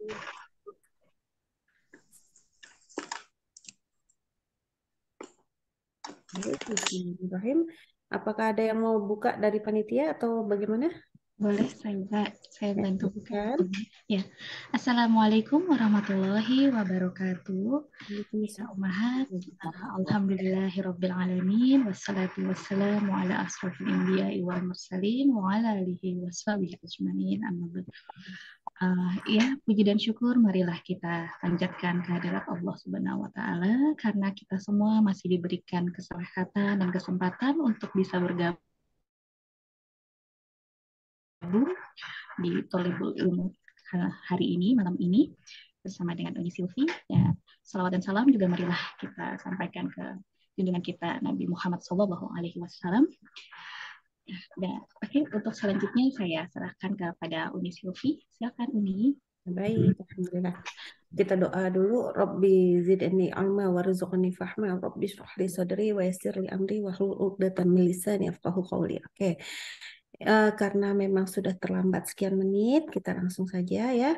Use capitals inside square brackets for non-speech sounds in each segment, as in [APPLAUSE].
Bismillahirrahmanirrahim. Apakah ada yang mau buka dari panitia atau bagaimana? Boleh saya saya bantu buka. Ya. Assalamualaikum warahmatullahi wabarakatuh. Umahat. Alhamdulillahirabbil alamin wassalatu wassalamu ala asrofil anbiya'i wal mursalin wa ala alihi washabihi ajmain. Amma ba'du uh, ya puji dan syukur marilah kita panjatkan kehadirat Allah Subhanahu wa taala karena kita semua masih diberikan kesehatan dan kesempatan untuk bisa bergabung di Tolibul Ilmu eh, hari ini malam ini bersama dengan Uni Silvi ya salawat dan salam juga marilah kita sampaikan ke junjungan kita Nabi Muhammad SAW oke okay, untuk selanjutnya saya serahkan kepada Uni Silvi. Silakan Uni. Baik, alhamdulillah. Kita doa dulu Rabbi zidni Alma warzuqni fahma Rabbi shrah sadri wa yassir li amri wa hlul 'uqdatam min lisani yafqahu qawli. Oke. Okay. Uh, eh, karena memang sudah terlambat sekian menit, kita langsung saja ya.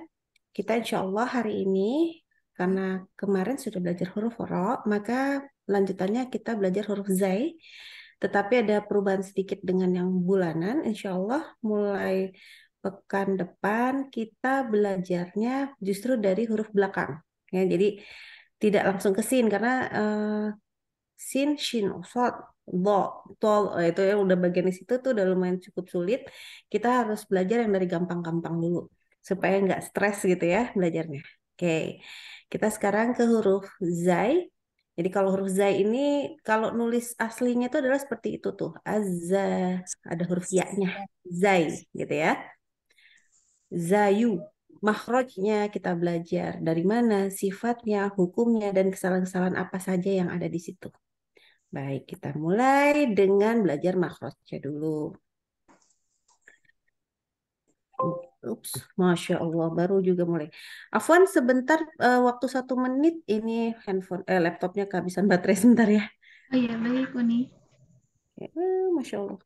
Kita insya Allah hari ini karena kemarin sudah belajar huruf ro, maka lanjutannya kita belajar huruf zai tetapi ada perubahan sedikit dengan yang bulanan. Insya Allah mulai pekan depan kita belajarnya justru dari huruf belakang. Ya, jadi tidak langsung ke sin karena uh, sin, shin, sot, do, tol eh, itu yang udah bagian di situ tuh udah lumayan cukup sulit. Kita harus belajar yang dari gampang-gampang dulu supaya nggak stres gitu ya belajarnya. Oke, okay. kita sekarang ke huruf zai jadi kalau huruf za ini kalau nulis aslinya itu adalah seperti itu tuh. Azza ada huruf ya-nya. Zai gitu ya. Zayu makrojnya kita belajar dari mana sifatnya, hukumnya dan kesalahan-kesalahan apa saja yang ada di situ. Baik, kita mulai dengan belajar makrojnya dulu. Ups, masya Allah, baru juga mulai. Afwan, sebentar, uh, waktu satu menit ini handphone, eh laptopnya kehabisan baterai sebentar ya. Oh iya, baik Uni. Ya, masya Allah.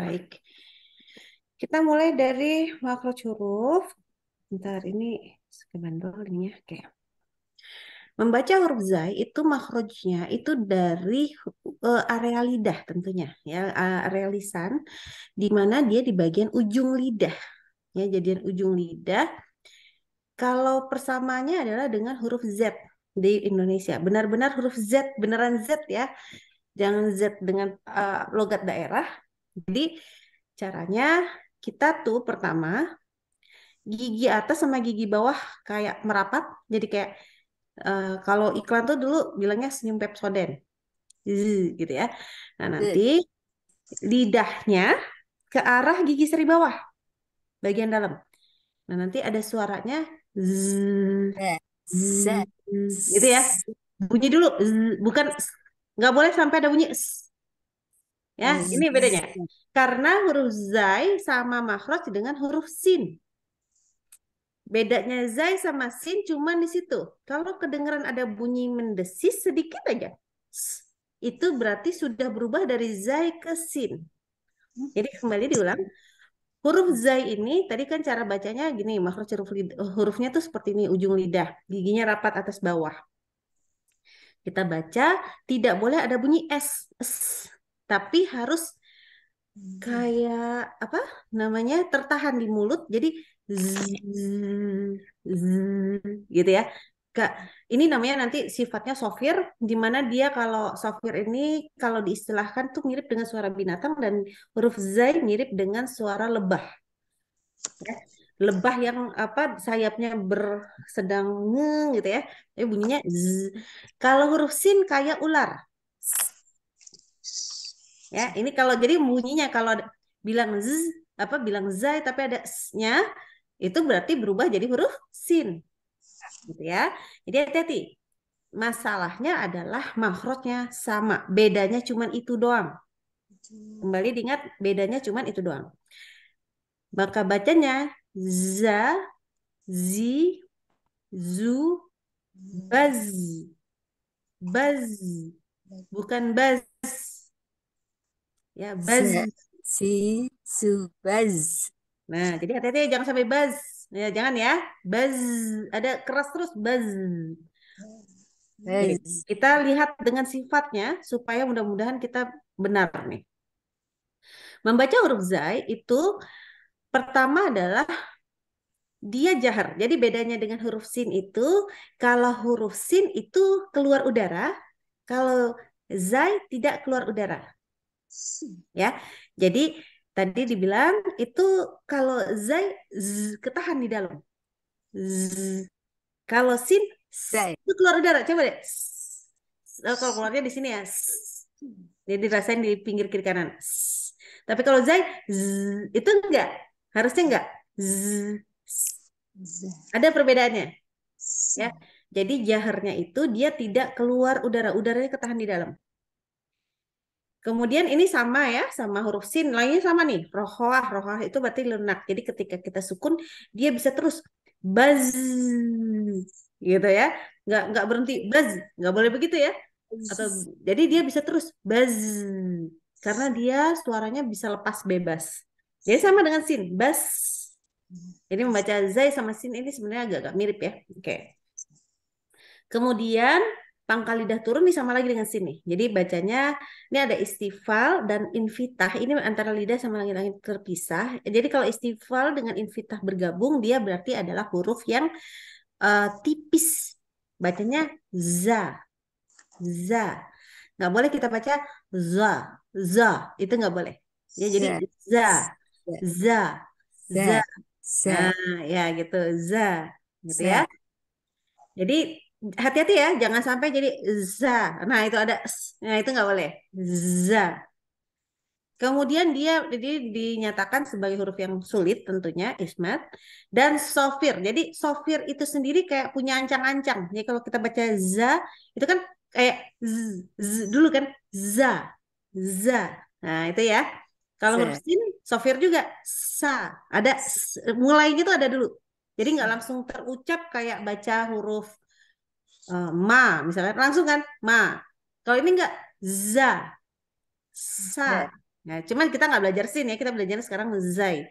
Baik. Kita mulai dari makro huruf. Bentar, ini sekian ini ya. Oke. Membaca huruf zai itu makrojnya itu dari uh, area lidah tentunya ya area lisan di mana dia di bagian ujung lidah ya jadian ujung lidah kalau persamaannya adalah dengan huruf Z di Indonesia benar-benar huruf Z beneran Z ya jangan Z dengan uh, logat daerah jadi caranya kita tuh pertama gigi atas sama gigi bawah kayak merapat. Jadi kayak uh, kalau iklan tuh dulu bilangnya senyum Pepsoden. gitu ya. Nah, nanti lidahnya ke arah gigi seri bawah bagian dalam. Nah, nanti ada suaranya zzz, gitu ya. Bunyi dulu, bukan nggak boleh sampai ada bunyi Ya, yes. ini bedanya. Karena huruf zai sama makhraj dengan huruf sin. Bedanya zai sama sin cuma di situ. Kalau kedengaran ada bunyi mendesis sedikit aja, itu berarti sudah berubah dari zai ke sin. Jadi kembali diulang. Huruf zai ini tadi kan cara bacanya gini, makhraj huruf eh, hurufnya tuh seperti ini ujung lidah, giginya rapat atas bawah. Kita baca tidak boleh ada bunyi s. s tapi harus hmm. kayak apa namanya tertahan di mulut jadi zzz, zzz, gitu ya Kak, ini namanya nanti sifatnya sofir, di mana dia kalau sofir ini kalau diistilahkan tuh mirip dengan suara binatang dan huruf z mirip dengan suara lebah. Ya, lebah yang apa sayapnya bersedang gitu ya, tapi bunyinya z. Kalau huruf sin kayak ular, Ya, ini kalau jadi bunyinya kalau bilang z apa bilang zai tapi ada s-nya itu berarti berubah jadi huruf sin. Gitu ya. Jadi hati-hati. Masalahnya adalah makhrajnya sama, bedanya cuma itu doang. Kembali diingat bedanya cuma itu doang. Maka bacanya za zi zu baz baz bukan baz Ya, buzz. Si, su, buzz. Nah, jadi hati-hati ya, jangan sampai buzz. Ya, jangan ya. Buzz. Ada keras terus buzz. Jadi, kita lihat dengan sifatnya supaya mudah-mudahan kita benar nih. Membaca huruf zai itu pertama adalah dia jahar. Jadi bedanya dengan huruf sin itu kalau huruf sin itu keluar udara, kalau zai tidak keluar udara ya jadi tadi dibilang itu kalau zai z, ketahan di dalam z. kalau sin zai itu keluar udara coba deh oh, kalau keluarnya di sini ya jadi rasain di pinggir kiri kanan tapi kalau zai z, itu enggak harusnya enggak z, ada perbedaannya ya jadi jaharnya itu dia tidak keluar udara udaranya ketahan di dalam Kemudian ini sama ya, sama huruf sin. Lainnya sama nih, rohoah. Rohoah itu berarti lunak. Jadi ketika kita sukun, dia bisa terus buzz gitu ya. Nggak, nggak berhenti buzz. Nggak boleh begitu ya. Atau, jadi dia bisa terus buzz. Karena dia suaranya bisa lepas bebas. Jadi sama dengan sin, buzz. Jadi membaca zai sama sin ini sebenarnya agak-agak mirip ya. Oke. Okay. Kemudian pangkal lidah turun nih sama lagi dengan sini. Jadi bacanya ini ada istifal dan invitah. Ini antara lidah sama langit-langit terpisah. Jadi kalau istifal dengan invitah bergabung dia berarti adalah huruf yang uh, tipis. Bacanya za. Za. Nggak boleh kita baca za. Za. Itu nggak boleh. Ya jadi za. Za. Za. za. Nah, ya gitu. Za. Gitu ya. Jadi hati-hati ya, jangan sampai jadi za. Nah, itu ada nah itu nggak boleh. Za. Kemudian dia jadi dinyatakan sebagai huruf yang sulit tentunya ismat dan sofir. Jadi sofir itu sendiri kayak punya ancang-ancang. Jadi kalau kita baca za itu kan kayak z, z dulu kan za za. Nah, itu ya. Kalau huruf sin sofir juga sa. Ada mulainya itu ada dulu. Jadi nggak hmm. langsung terucap kayak baca huruf Eh, ma misalnya langsung kan ma. Kalau ini enggak za sa. Nah, cuman kita nggak belajar sin ya, kita belajar sekarang zai.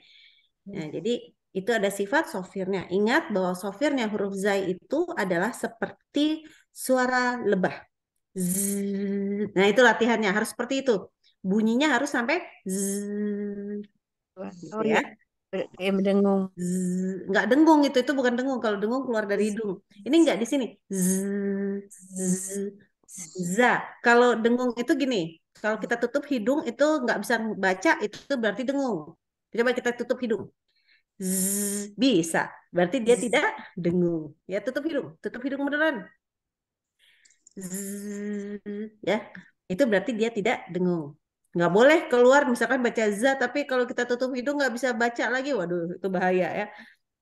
Nah, jadi itu ada sifat sofirnya. Ingat bahwa sofirnya huruf zai itu adalah seperti suara lebah. Zzz. Nah itu latihannya harus seperti itu. Bunyinya harus sampai z gitu Oh, iya. ya kayak mendengung Enggak nggak dengung itu itu bukan dengung kalau dengung keluar dari hidung ini nggak di sini zzz, za kalau dengung itu gini kalau kita tutup hidung itu nggak bisa baca itu berarti dengung coba kita tutup hidung zzz, bisa berarti dia tidak dengung ya tutup hidung tutup hidung beneran zzz, ya itu berarti dia tidak dengung nggak boleh keluar misalkan baca za tapi kalau kita tutup hidung nggak bisa baca lagi waduh itu bahaya ya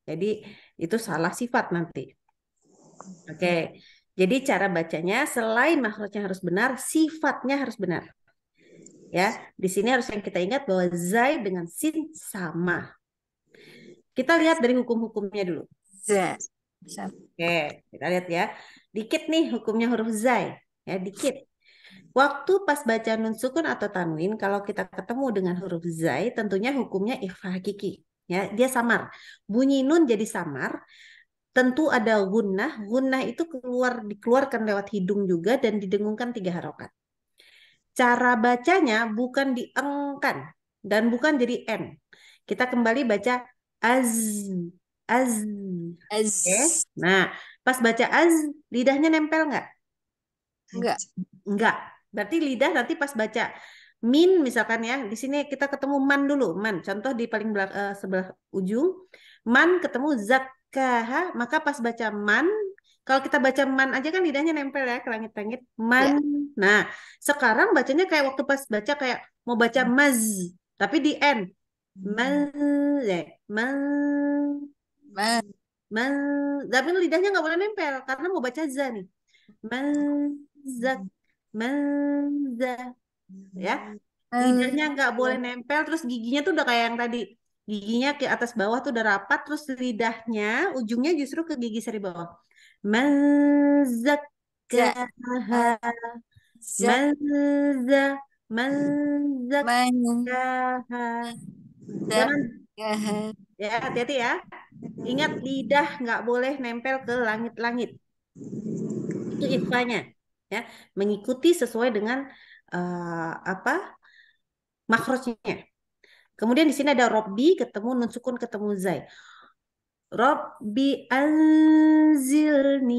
jadi itu salah sifat nanti oke okay. jadi cara bacanya selain makhluknya harus benar sifatnya harus benar ya di sini harus yang kita ingat bahwa zai dengan sin sama kita lihat dari hukum-hukumnya dulu oke okay. kita lihat ya dikit nih hukumnya huruf zai ya dikit Waktu pas baca nun sukun atau tanwin, kalau kita ketemu dengan huruf zai, tentunya hukumnya ikhfa hakiki. Ya, dia samar. Bunyi nun jadi samar. Tentu ada gunnah. Gunnah itu keluar dikeluarkan lewat hidung juga dan didengungkan tiga harokat. Cara bacanya bukan diengkan dan bukan jadi n. Kita kembali baca az az az. Okay. Nah, pas baca az lidahnya nempel nggak? Enggak. Enggak. Berarti lidah nanti pas baca min misalkan ya di sini kita ketemu man dulu man contoh di paling belak uh, sebelah ujung man ketemu zat maka pas baca man kalau kita baca man aja kan lidahnya nempel ya ke langit-langit man yeah. nah sekarang bacanya kayak waktu pas baca kayak mau baca hmm. maz tapi di n man man man tapi lidahnya nggak boleh nempel karena mau baca za nih man hmm. zat Menza. Ya. Lidahnya nggak boleh nempel, terus giginya tuh udah kayak yang tadi. Giginya ke atas bawah tuh udah rapat, terus lidahnya ujungnya justru ke gigi seri bawah. Menzakaha. Menza. Menzakaha. Jangan Ya, hati-hati ya. Ingat lidah nggak boleh nempel ke langit-langit. Itu ifanya ya mengikuti sesuai dengan uh, apa makrosnya kemudian di sini ada Robbi ketemu nun sukun ketemu zai Robbi anzilni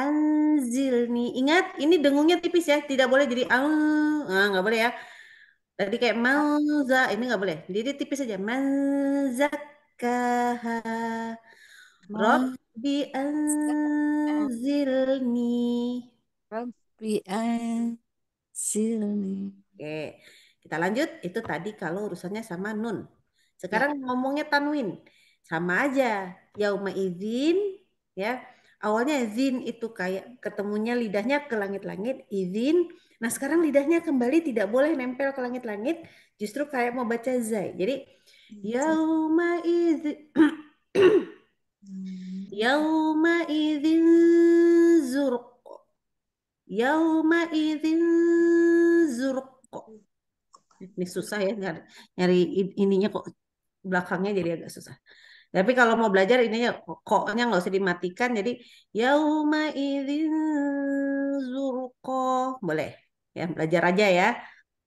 anzilni ingat ini dengungnya tipis ya tidak boleh jadi ang nah, boleh ya tadi kayak manza ini nggak boleh jadi tipis saja manzakah Robbi anzilni Rabbi Silni. Oke, kita lanjut. Itu tadi kalau urusannya sama nun. Sekarang ya. ngomongnya tanwin. Sama aja. Yauma izin ya. Awalnya izin itu kayak ketemunya lidahnya ke langit-langit, izin. Nah, sekarang lidahnya kembali tidak boleh nempel ke langit-langit, justru kayak mau baca zai. Jadi hmm. hmm. [CLEARS THROAT] yauma izin yauma izin zurq Yauma idzin zurq. Ini susah ya nyari, nyari ininya kok belakangnya jadi agak susah. Tapi kalau mau belajar ini ininya koknya nggak usah dimatikan. Jadi yauma idzin zurq. Boleh ya belajar aja ya.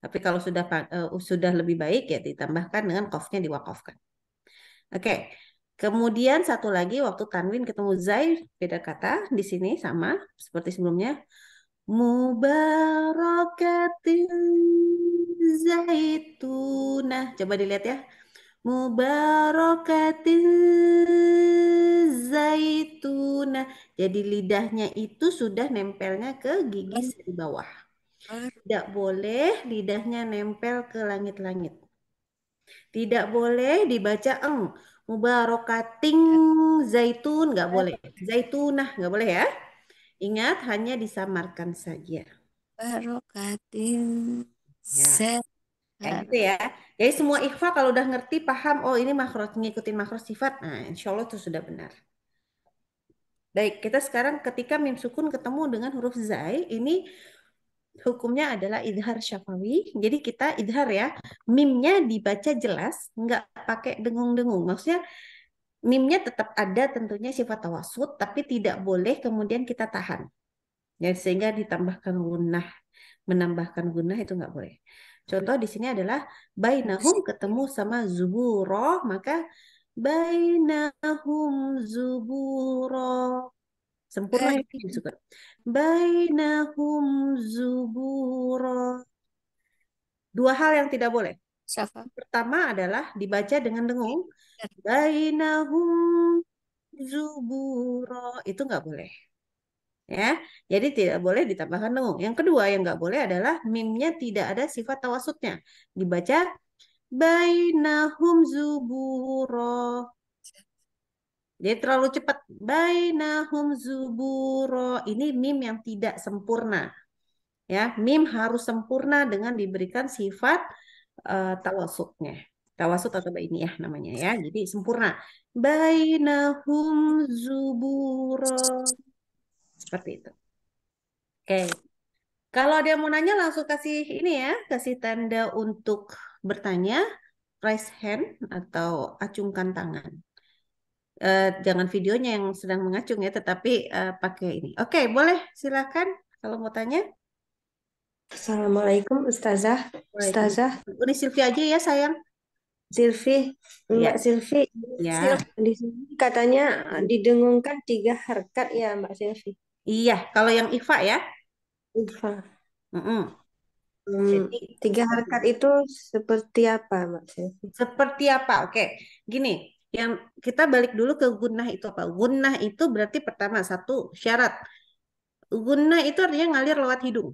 Tapi kalau sudah uh, sudah lebih baik ya ditambahkan dengan kofnya diwakofkan. Oke. Okay. Kemudian satu lagi waktu tanwin ketemu zai beda kata di sini sama seperti sebelumnya Mubarakatin zaitunah. Coba dilihat ya. Mubarakatin zaitunah. Jadi lidahnya itu sudah nempelnya ke gigi di bawah. Tidak boleh lidahnya nempel ke langit-langit. Tidak boleh dibaca eng. Mubarakatin iya. zaitun nggak boleh. Zaitunah nggak boleh ya. Ingat, hanya disamarkan saja. Barokatin ya. Kayak gitu ya. Jadi semua ikhfa kalau udah ngerti, paham, oh ini makhraj, ngikutin makhraj sifat, nah insya Allah itu sudah benar. Baik, kita sekarang ketika mim sukun ketemu dengan huruf zai, ini hukumnya adalah idhar syafawi. Jadi kita idhar ya, mimnya dibaca jelas, nggak pakai dengung-dengung. Maksudnya mimnya tetap ada tentunya sifat tawasud tapi tidak boleh kemudian kita tahan ya sehingga ditambahkan gunah menambahkan gunah itu nggak boleh contoh di sini adalah bainahum ketemu sama zuburo maka bainahum zuburo sempurna juga eh. ya, bainahum zuburo dua hal yang tidak boleh Safa. Pertama adalah dibaca dengan dengung. Ya. Bainahum zuburo. Itu nggak boleh. Ya, jadi tidak boleh ditambahkan dengung. Yang kedua yang nggak boleh adalah mimnya tidak ada sifat tawasutnya. Dibaca bainahum zuburo. Jadi terlalu cepat. Bainahum zuburo. Ini mim yang tidak sempurna. Ya, mim harus sempurna dengan diberikan sifat uh, eh, tawasutnya. Tawasut atau ini ya namanya ya. Jadi sempurna. Bainahum zuburo. Seperti itu. Oke. Kalau dia mau nanya langsung kasih ini ya, kasih tanda untuk bertanya, raise hand atau acungkan tangan. Uh, jangan videonya yang sedang mengacung ya, tetapi uh, pakai ini. Oke, boleh silakan kalau mau tanya. Assalamualaikum Ustazah. Ustazah. Ini Silvi aja ya sayang. Silvi, Iya, Silvi, ya. ya. di sini katanya didengungkan tiga harkat ya Mbak Silvi. Iya, kalau yang Ifa ya. Ifa. Mm -mm. Hmm, tiga harkat itu seperti apa Mbak Silvi? Seperti apa? Oke, gini, yang kita balik dulu ke gunah itu apa? Gunah itu berarti pertama satu syarat. Gunah itu artinya ngalir lewat hidung.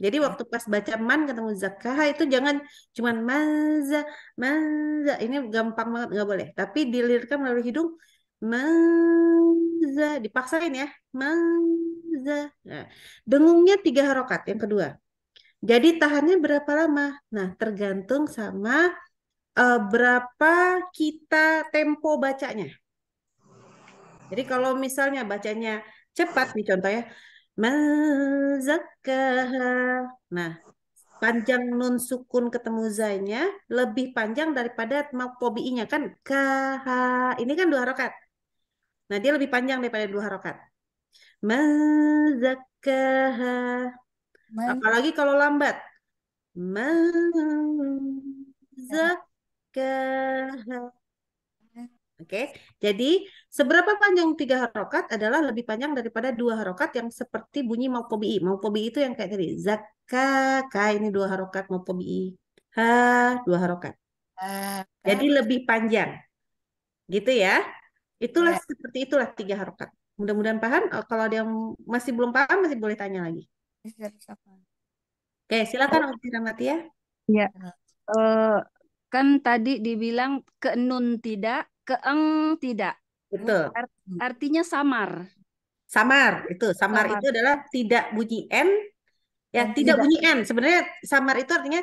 Jadi iya. waktu pas baca man ketemu zakah itu jangan cuman manza manza ini gampang banget nggak boleh. Tapi dilirikkan melalui hidung manza dipaksain ya manza. Nah, dengungnya tiga harokat yang kedua. Jadi tahannya berapa lama? Nah tergantung sama uh, berapa kita tempo bacanya. Jadi kalau misalnya bacanya cepat nih contoh ya Mazakah Nah, panjang nun sukun ketemu zainya lebih panjang daripada makrobii-nya kan kaha. Ini kan dua harokat. Nah, dia lebih panjang daripada dua harokat. Mazakah Apalagi kalau lambat. Mazakah Oke, okay? jadi seberapa panjang tiga harokat adalah lebih panjang daripada dua harokat yang seperti bunyi mau kobi. mau kobi itu yang kayak tadi zakka, ka ini dua harokat mau kobi. ha dua harokat. jadi lebih panjang, gitu ya. Itulah ya. seperti itulah tiga harokat. Mudah-mudahan paham. Eh, kalau ada yang masih belum paham masih boleh tanya lagi. Oke, okay, silakan oh. Om Ramati ya. Iya. Uh, kan tadi dibilang ke nun tidak keeng tidak. Betul. artinya samar. Samar itu samar, samar itu adalah tidak bunyi n ya tidak, tidak bunyi n. Sebenarnya samar itu artinya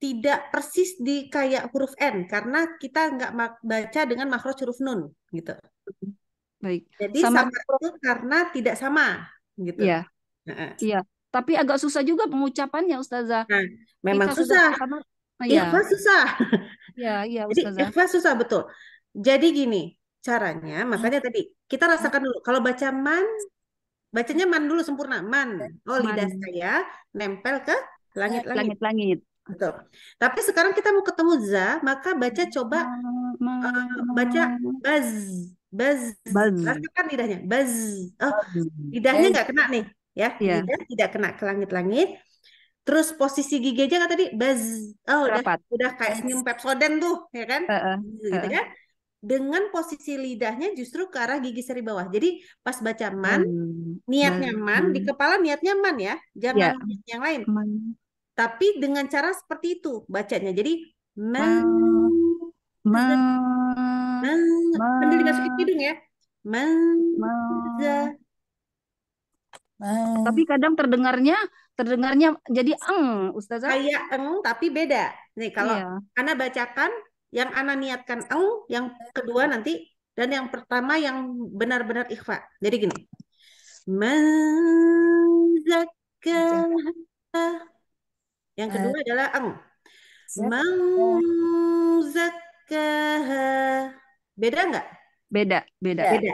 tidak persis di kayak huruf n karena kita nggak baca dengan makro huruf nun gitu. Baik. Jadi samar, samar itu karena tidak sama gitu. Iya. Nah. Tapi agak susah juga pengucapannya Ustazah. Nah, memang Kita susah. Iya, susah. Iya, iya Ustazah. susah betul. Jadi gini caranya, hmm. makanya tadi kita rasakan dulu. Kalau baca man, bacanya man dulu sempurna man. Oh man. lidah saya nempel ke langit-langit. Langit-langit. Betul. Tapi sekarang kita mau ketemu za, maka baca hmm. coba uh, baca baz baz. baz. Rasakan lidahnya baz. Oh, lidahnya nggak kena nih, ya. Yeah. Lidah tidak kena ke langit-langit. Terus posisi gigi aja kan tadi baz. Oh, udah udah kayak senyum Pepsoden tuh, ya kan? Uh, uh, gitu uh. kan? dengan posisi lidahnya justru ke arah gigi seri bawah. Jadi pas baca man, hmm. niat nyaman, hmm. di kepala niat nyaman ya, jangan ya. yang lain. Man. Tapi dengan cara seperti itu bacanya. Jadi man, man, man, man. man. hidung ya. Man, man. Tapi kadang terdengarnya terdengarnya jadi eng, Ustazah. Kayak eng tapi beda. Nih kalau iya. Ana bacakan yang ana niatkan au, yang kedua nanti dan yang pertama yang benar-benar ikhfa. Jadi gini. manzakah Yang kedua eh. adalah ang. manzakah Beda nggak? Beda, beda. Beda.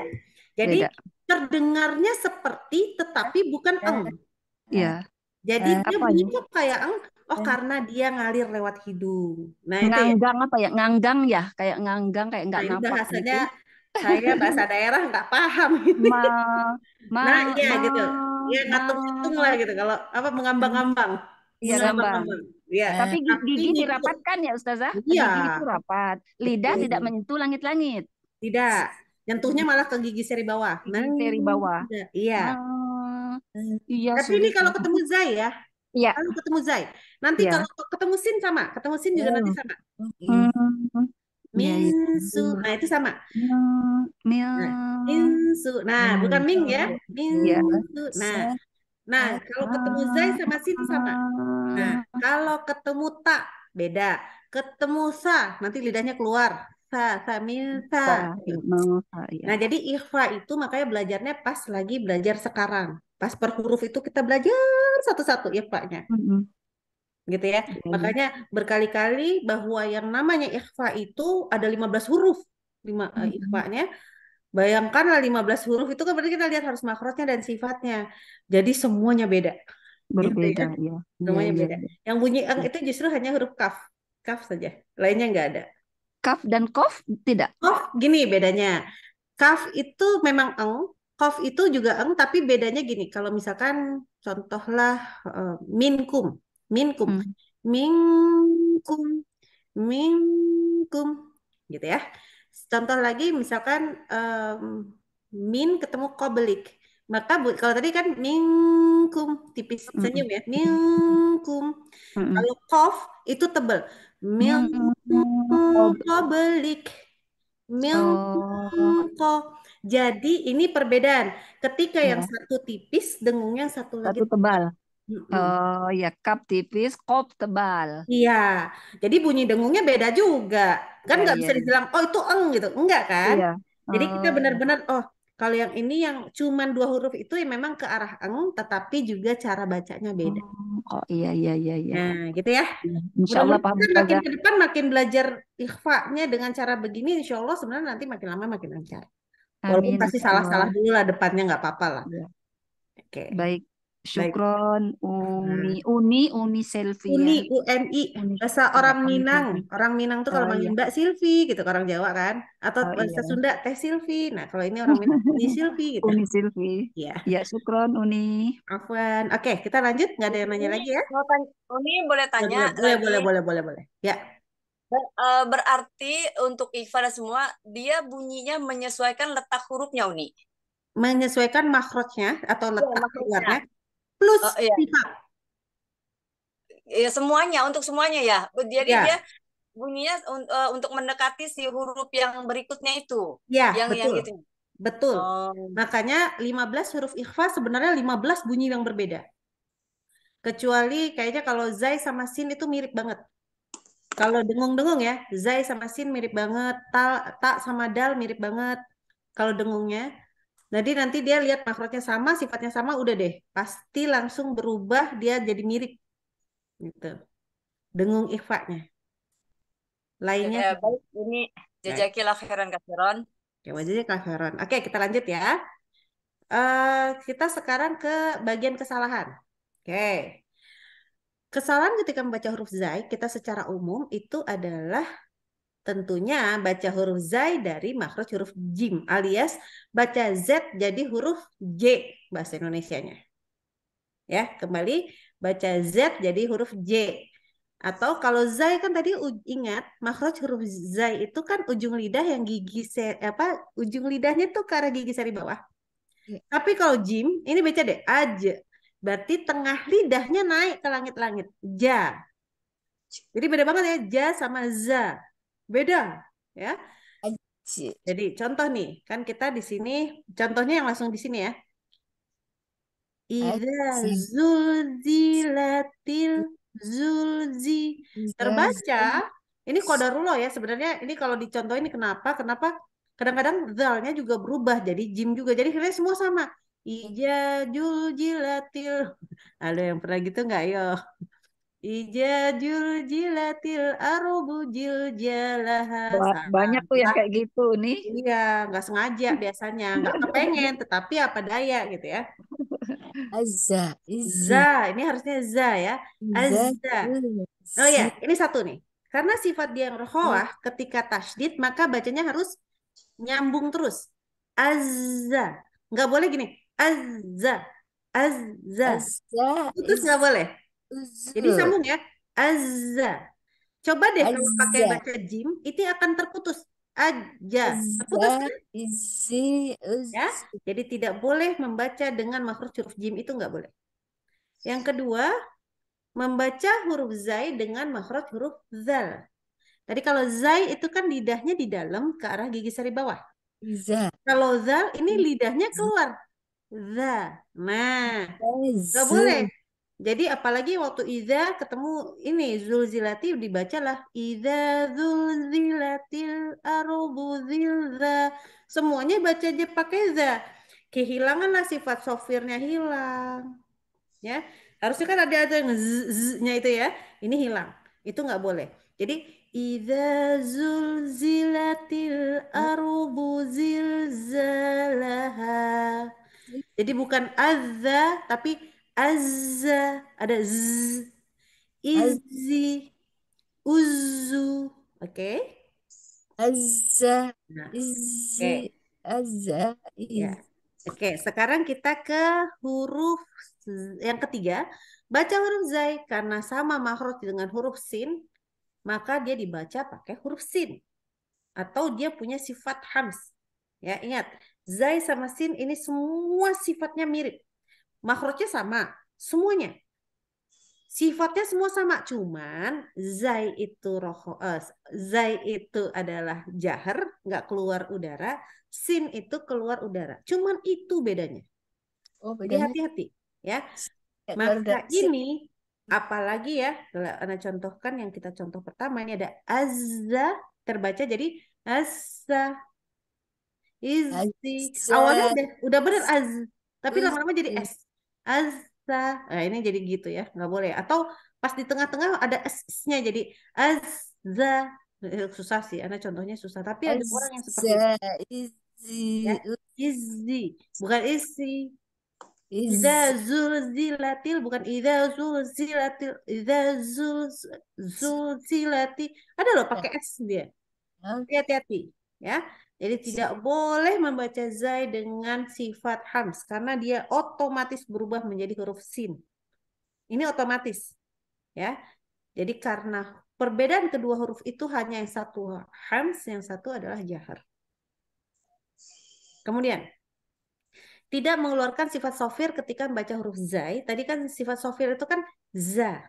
Jadi beda. terdengarnya seperti tetapi bukan ang. Iya. Jadi Eh, dia bunyi tuh ya? kayak eng, oh Eh, karena dia ngalir lewat hidung. Nah itu ya. apa ya? Nganggang ya, kayak nganggang kayak nggak Nah nampak. bahasanya gitu. saya bahasa daerah nggak paham ini. [LAUGHS] Ma, ma, Nah iya ma, gitu. Ya ngatung-ngatung lah gitu. Kalau apa hmm. mengambang-ambang, iya, iya ngambang. Ya. Tapi gigi gitu. dirapatkan ya Ustazah? Iya. Gigi itu rapat. Lidah Betul. tidak menyentuh langit-langit. Tidak. Nyentuhnya malah ke gigi seri bawah. Nah, seri bawah. Nah, iya. Ah. Iya. Tapi sulit. ini kalau iya. ketemu Zai ya. Iya. Kalau ketemu Zai. Nanti ya. kalau ketemu Sin sama, ketemu Sin juga oh. nanti sama. Hmm. Minsu. Nah, itu sama. Mil. Nah, minsu. Nah, bukan Ming ya. Minsu. Nah. Nah, kalau ketemu Zai sama Sin sama. Nah, kalau ketemu Tak beda. Ketemu Sa nanti lidahnya keluar. Sa, sa, minta. Nah, jadi ikhfa itu makanya belajarnya pas lagi belajar sekarang pas per huruf itu kita belajar satu-satu ya Paknya. Mm-hmm. Gitu ya. hmm Makanya berkali-kali bahwa yang namanya ikhfa itu ada 15 huruf. lima mm-hmm. uh, ikhfanya Bayangkanlah 15 huruf itu kan berarti kita lihat harus makrotnya dan sifatnya. Jadi semuanya beda. Berbeda gitu [LAUGHS] ya. ya. Semuanya ya, beda. Yang bunyi ya. itu justru hanya huruf kaf. Kaf saja. Lainnya nggak ada. Kaf dan kof tidak. Kof gini bedanya. Kaf itu memang eng, Kof itu juga eng, tapi bedanya gini. Kalau misalkan contohlah uh, minkum, minkum, hmm. minkum, minkum, gitu ya. Contoh lagi misalkan um, min ketemu kobelik. Maka bu, kalau tadi kan minkum tipis hmm. senyum ya, minkum. Hmm. Kalau kof itu tebel, minkum hmm. kobelik, minkum oh. kof jadi ini perbedaan. Ketika iya. yang satu tipis, dengung yang satu lagi tebal. Oh ya, cup tipis, kop tebal. Iya. Jadi bunyi dengungnya beda juga. Kan iya, nggak ya. bisa iya. dibilang, oh itu eng gitu. Enggak kan? Iya. Jadi kita oh. benar-benar, oh kalau yang ini yang cuman dua huruf itu ya memang ke arah eng, tetapi juga cara bacanya beda. Oh, oh iya iya iya iya. Nah, gitu ya. Insyaallah Insya Allah mudah paham makin ke depan makin belajar ikhfa-nya dengan cara begini, Insyaallah sebenarnya nanti makin lama makin lancar. Walaupun pasti salah-salah dulu lah depannya nggak apa-apa lah. Iya. Oke. Okay. Baik. Syukron, Baik. Nah. Umi, Uni, Uni Selfie. Uni, ya. UNI. Uni. Bahasa iya, orang Minang. Orang Minang tuh kalau oh, iya. manggil iya. Mbak Silvi gitu orang Jawa kan. Atau oh, bahasa iya. Sunda Teh Silvi. Nah, kalau ini orang Minang Uni Silvi gitu. Uni Silvi. Iya. Ya, Syukron, Uni. Afwan. Oke, kita lanjut. Nggak ada yang nanya Uni, lagi ya. Uni boleh tanya. Boleh, boleh, boleh, boleh, boleh. Ya. Eh, berarti untuk Iva dan semua dia bunyinya menyesuaikan letak hurufnya Uni. Menyesuaikan makrotnya atau iya, letak ya, keluarnya plus oh, iya. pipa Ya semuanya untuk semuanya ya. Jadi ya. dia bunyinya eh, untuk mendekati si huruf yang berikutnya itu. Ya, yang betul. yang itu. Betul. Oh. Makanya 15 huruf ikhfa sebenarnya 15 bunyi yang berbeda. Kecuali kayaknya kalau zai sama sin itu mirip banget. Kalau dengung-dengung ya, zai sama sin mirip banget, tal tak sama dal mirip banget. Kalau dengungnya, jadi nanti dia lihat makrotnya sama, sifatnya sama, udah deh. Pasti langsung berubah, dia jadi mirip. Gitu. Dengung ikhfanya. Lainnya. Ya, ya baik, ini jajaki khairan kasiron. Ya, wajahnya khairan. Oke, kita lanjut ya. Uh, kita sekarang ke bagian kesalahan. Oke. Kesalahan ketika membaca huruf zai kita secara umum itu adalah tentunya baca huruf zai dari makhraj huruf jim alias baca z jadi huruf j bahasa indonesia nya Ya, kembali baca z jadi huruf j. Atau kalau zai kan tadi ingat makhraj huruf zai itu kan ujung lidah yang gigi seri, apa ujung lidahnya tuh ke arah gigi seri bawah. Iya. Tapi kalau jim ini baca deh aj Berarti tengah lidahnya naik ke langit-langit. Ja. Jadi beda banget ya ja sama za. Beda, ya. Jadi contoh nih, kan kita di sini contohnya yang langsung di sini ya. Idza zulzilatil zulzi. Iya. Terbaca ini kodarulo ya sebenarnya ini kalau dicontoh ini kenapa? Kenapa kadang-kadang zalnya juga berubah jadi jim juga. Jadi sebenarnya semua sama. Ija jul jilatil. Ada yang pernah gitu nggak yo? Ija jul jilatil arubu jil jalaha. Banyak tuh yang kayak gitu nih. Iya, nggak sengaja biasanya, nggak kepengen, tetapi apa daya gitu ya. Azza, azza, Ini harusnya za ya. Azza. Oh ya, ini satu nih. Karena sifat dia yang hmm. ketika tasdid maka bacanya harus nyambung terus. Azza. Nggak boleh gini azza azza putus nggak boleh jadi sambung ya azza coba deh kalau pakai baca jim itu akan terputus aja terputus kan? ya jadi tidak boleh membaca dengan makhluk huruf jim itu nggak boleh yang kedua membaca huruf zai dengan makhluk huruf zal tadi kalau zai itu kan lidahnya di dalam ke arah gigi sari bawah kalau zal ini iya. lidahnya keluar the. Nah, nggak boleh. Jadi apalagi waktu Iza ketemu ini Zulzilati dibacalah Iza Zulzilatil Arubu Zilza. Semuanya baca aja pakai za. Kehilanganlah sifat sofirnya hilang. Ya, harusnya kan ada ada yang z-nya itu ya. Ini hilang. Itu nggak boleh. Jadi Iza Zulzilatil hmm? Arubu Zilzalaha. Jadi bukan azza tapi azza ada z izzi uzzu oke okay? azza nah. izzi okay. azza izzi ya. oke okay, sekarang kita ke huruf yang ketiga baca huruf zai karena sama makhraj dengan huruf sin maka dia dibaca pakai huruf sin atau dia punya sifat hams ya ingat Zai sama Sin ini semua sifatnya mirip. Makhrajnya sama, semuanya. Sifatnya semua sama, cuman Zai itu roh uh, eh, Zai itu adalah jahar, nggak keluar udara. Sin itu keluar udara. Cuman itu bedanya. Oh, bedanya. Jadi hati-hati ya. ya Maka eh, ini apalagi ya, Anda contohkan yang kita contoh pertama ini ada azza terbaca jadi azza Izzi. Awalnya udah, udah bener az, tapi lama-lama jadi s. Azza. Nah, ini jadi gitu ya, nggak boleh. Atau pas di tengah-tengah ada s-nya jadi azza. Eh, susah sih, anak contohnya susah. Tapi ada Azza. orang yang seperti itu. Izzi. Ya? Izzi, bukan isi. Iza zilatil bukan Iza zilatil Iza zul zilati ada loh pakai s dia hati-hati ya jadi tidak boleh membaca zai dengan sifat hams karena dia otomatis berubah menjadi huruf sin. Ini otomatis. Ya. Jadi karena perbedaan kedua huruf itu hanya yang satu hams, yang satu adalah jahar. Kemudian tidak mengeluarkan sifat sofir ketika membaca huruf zai. Tadi kan sifat sofir itu kan za.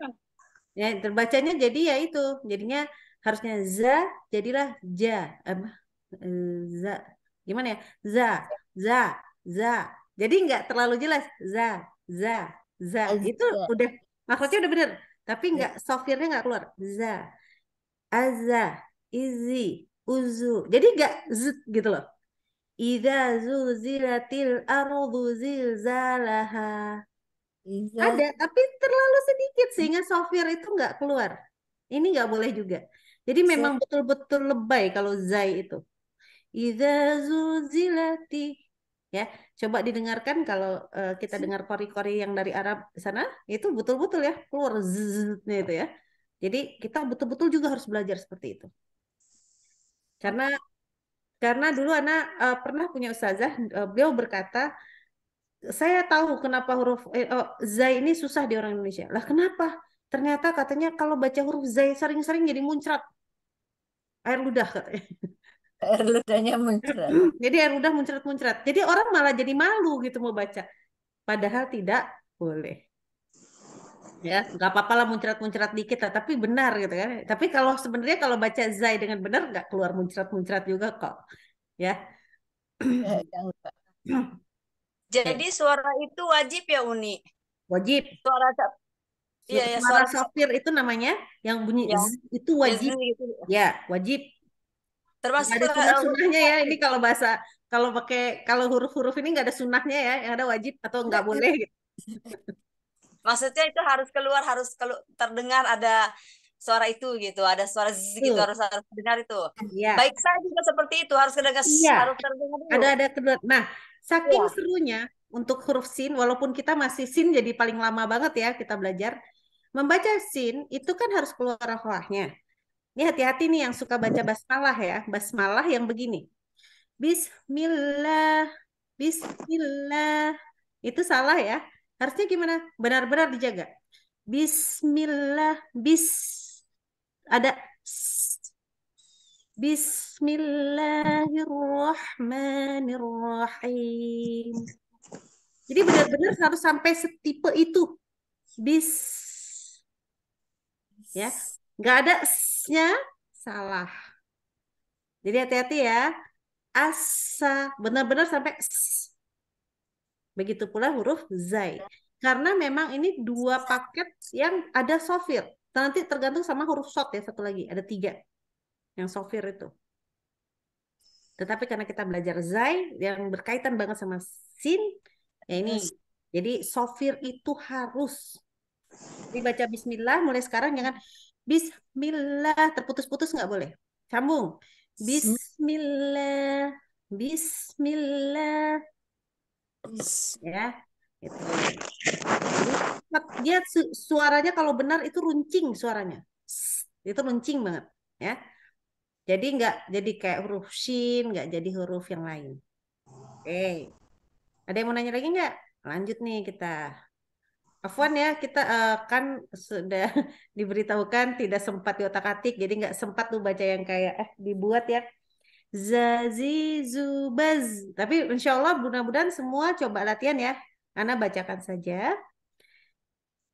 Ya, terbacanya jadi ya itu. Jadinya harusnya za jadilah ja. Eh, Eh, za gimana ya za za za jadi nggak terlalu jelas za za za oh, itu udah maksudnya udah bener tapi iya. nggak softwarenya nggak keluar za aza izi uzu jadi nggak z gitu loh Ida zuzilatil arudu zilzalaha ha Ada, tapi terlalu sedikit sehingga software itu nggak keluar. Ini nggak boleh juga. Jadi memang betul-betul lebay kalau zai itu. Iza zuzilati. Ya, coba didengarkan kalau uh, kita dengar kori-kori yang dari Arab sana, itu betul-betul ya keluar zuznya itu ya. Jadi kita betul-betul juga harus belajar seperti itu. Karena karena dulu Ana uh, pernah punya ustazah, uh, beliau berkata, saya tahu kenapa huruf eh, oh, zai ini susah di orang Indonesia. Lah kenapa? Ternyata katanya kalau baca huruf zai sering-sering jadi muncrat air ludah air ludahnya muncrat. jadi air ludah muncrat-muncrat. Jadi orang malah jadi malu gitu mau baca. Padahal tidak boleh. Ya, nggak apa-apa lah muncrat-muncrat dikit lah, tapi benar gitu kan. Tapi kalau sebenarnya kalau baca zai dengan benar nggak keluar muncrat-muncrat juga kok. Ya. Eh, jadi suara itu wajib ya Uni? Wajib. Suara Iya, ya, suara, suara sopir itu namanya yang bunyi ya. itu wajib. ya, gitu. ya wajib termasuk ada sunah sunahnya ya ini kalau bahasa kalau pakai kalau huruf-huruf ini nggak ada sunahnya ya yang ada wajib atau nggak [LAUGHS] boleh gitu. maksudnya itu harus keluar harus kalau terdengar ada suara itu gitu ada suara zzz gitu harus harus dengar itu ya. baik saya juga seperti itu harus kedengar ya. harus terdengar dulu. ada ada keluar nah saking ya. serunya untuk huruf sin walaupun kita masih sin jadi paling lama banget ya kita belajar membaca sin itu kan harus keluar rohnya ini hati-hati nih yang suka baca basmalah ya. Basmalah yang begini. Bismillah, Bismillah. Itu salah ya. Harusnya gimana? Benar-benar dijaga. Bismillah, bis ada Bismillahirrahmanirrahim. Jadi benar-benar harus sampai setipe itu. Bis ya. nggak ada s asnya salah. Jadi hati-hati ya. Asa benar-benar sampai s. Begitu pula huruf zai. Karena memang ini dua paket yang ada sofir. Nanti tergantung sama huruf sot ya satu lagi. Ada tiga yang sofir itu. Tetapi karena kita belajar zai yang berkaitan banget sama sin, ya ini. Jadi sofir itu harus dibaca Bismillah mulai sekarang jangan Bismillah, terputus-putus nggak boleh. Sambung. Bismillah, Bismillah. Ya, itu. Dia su suaranya kalau benar itu runcing suaranya. Itu runcing banget, ya. Jadi nggak jadi kayak huruf shin, nggak jadi huruf yang lain. Oke. Ada yang mau nanya lagi nggak? Lanjut nih kita. Afwan ya, kita uh, kan sudah [LAUGHS] diberitahukan tidak sempat diotak-atik, jadi nggak sempat tuh baca yang kayak eh dibuat ya. Zazizubaz. Tapi insya Allah mudah-mudahan semua coba latihan ya. Karena bacakan saja.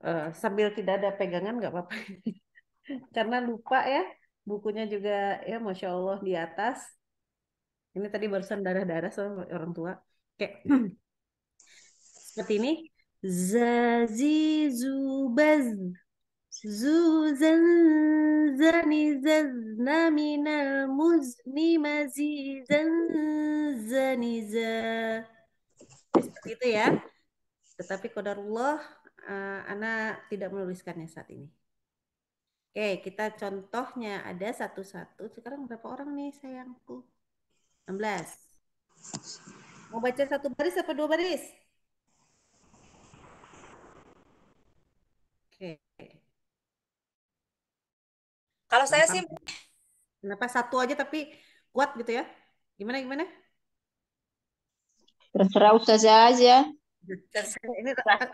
Uh, sambil tidak ada pegangan nggak apa-apa. [LAUGHS] Karena lupa ya, bukunya juga ya Masya Allah di atas. Ini tadi barusan darah-darah sama orang tua. Kayak [CLEARS THROAT] seperti ini zazizu زن زن zani zazna minal muzni زن زن seperti itu ya tetapi kodarullah uh, eh, ana tidak menuliskannya saat ini Oke, kita contohnya ada satu-satu. Sekarang berapa orang nih sayangku? 16. Mau baca satu baris apa dua baris? Kalau saya sih kenapa satu aja tapi kuat gitu ya? Gimana gimana? Terserah ustazah aja. Ini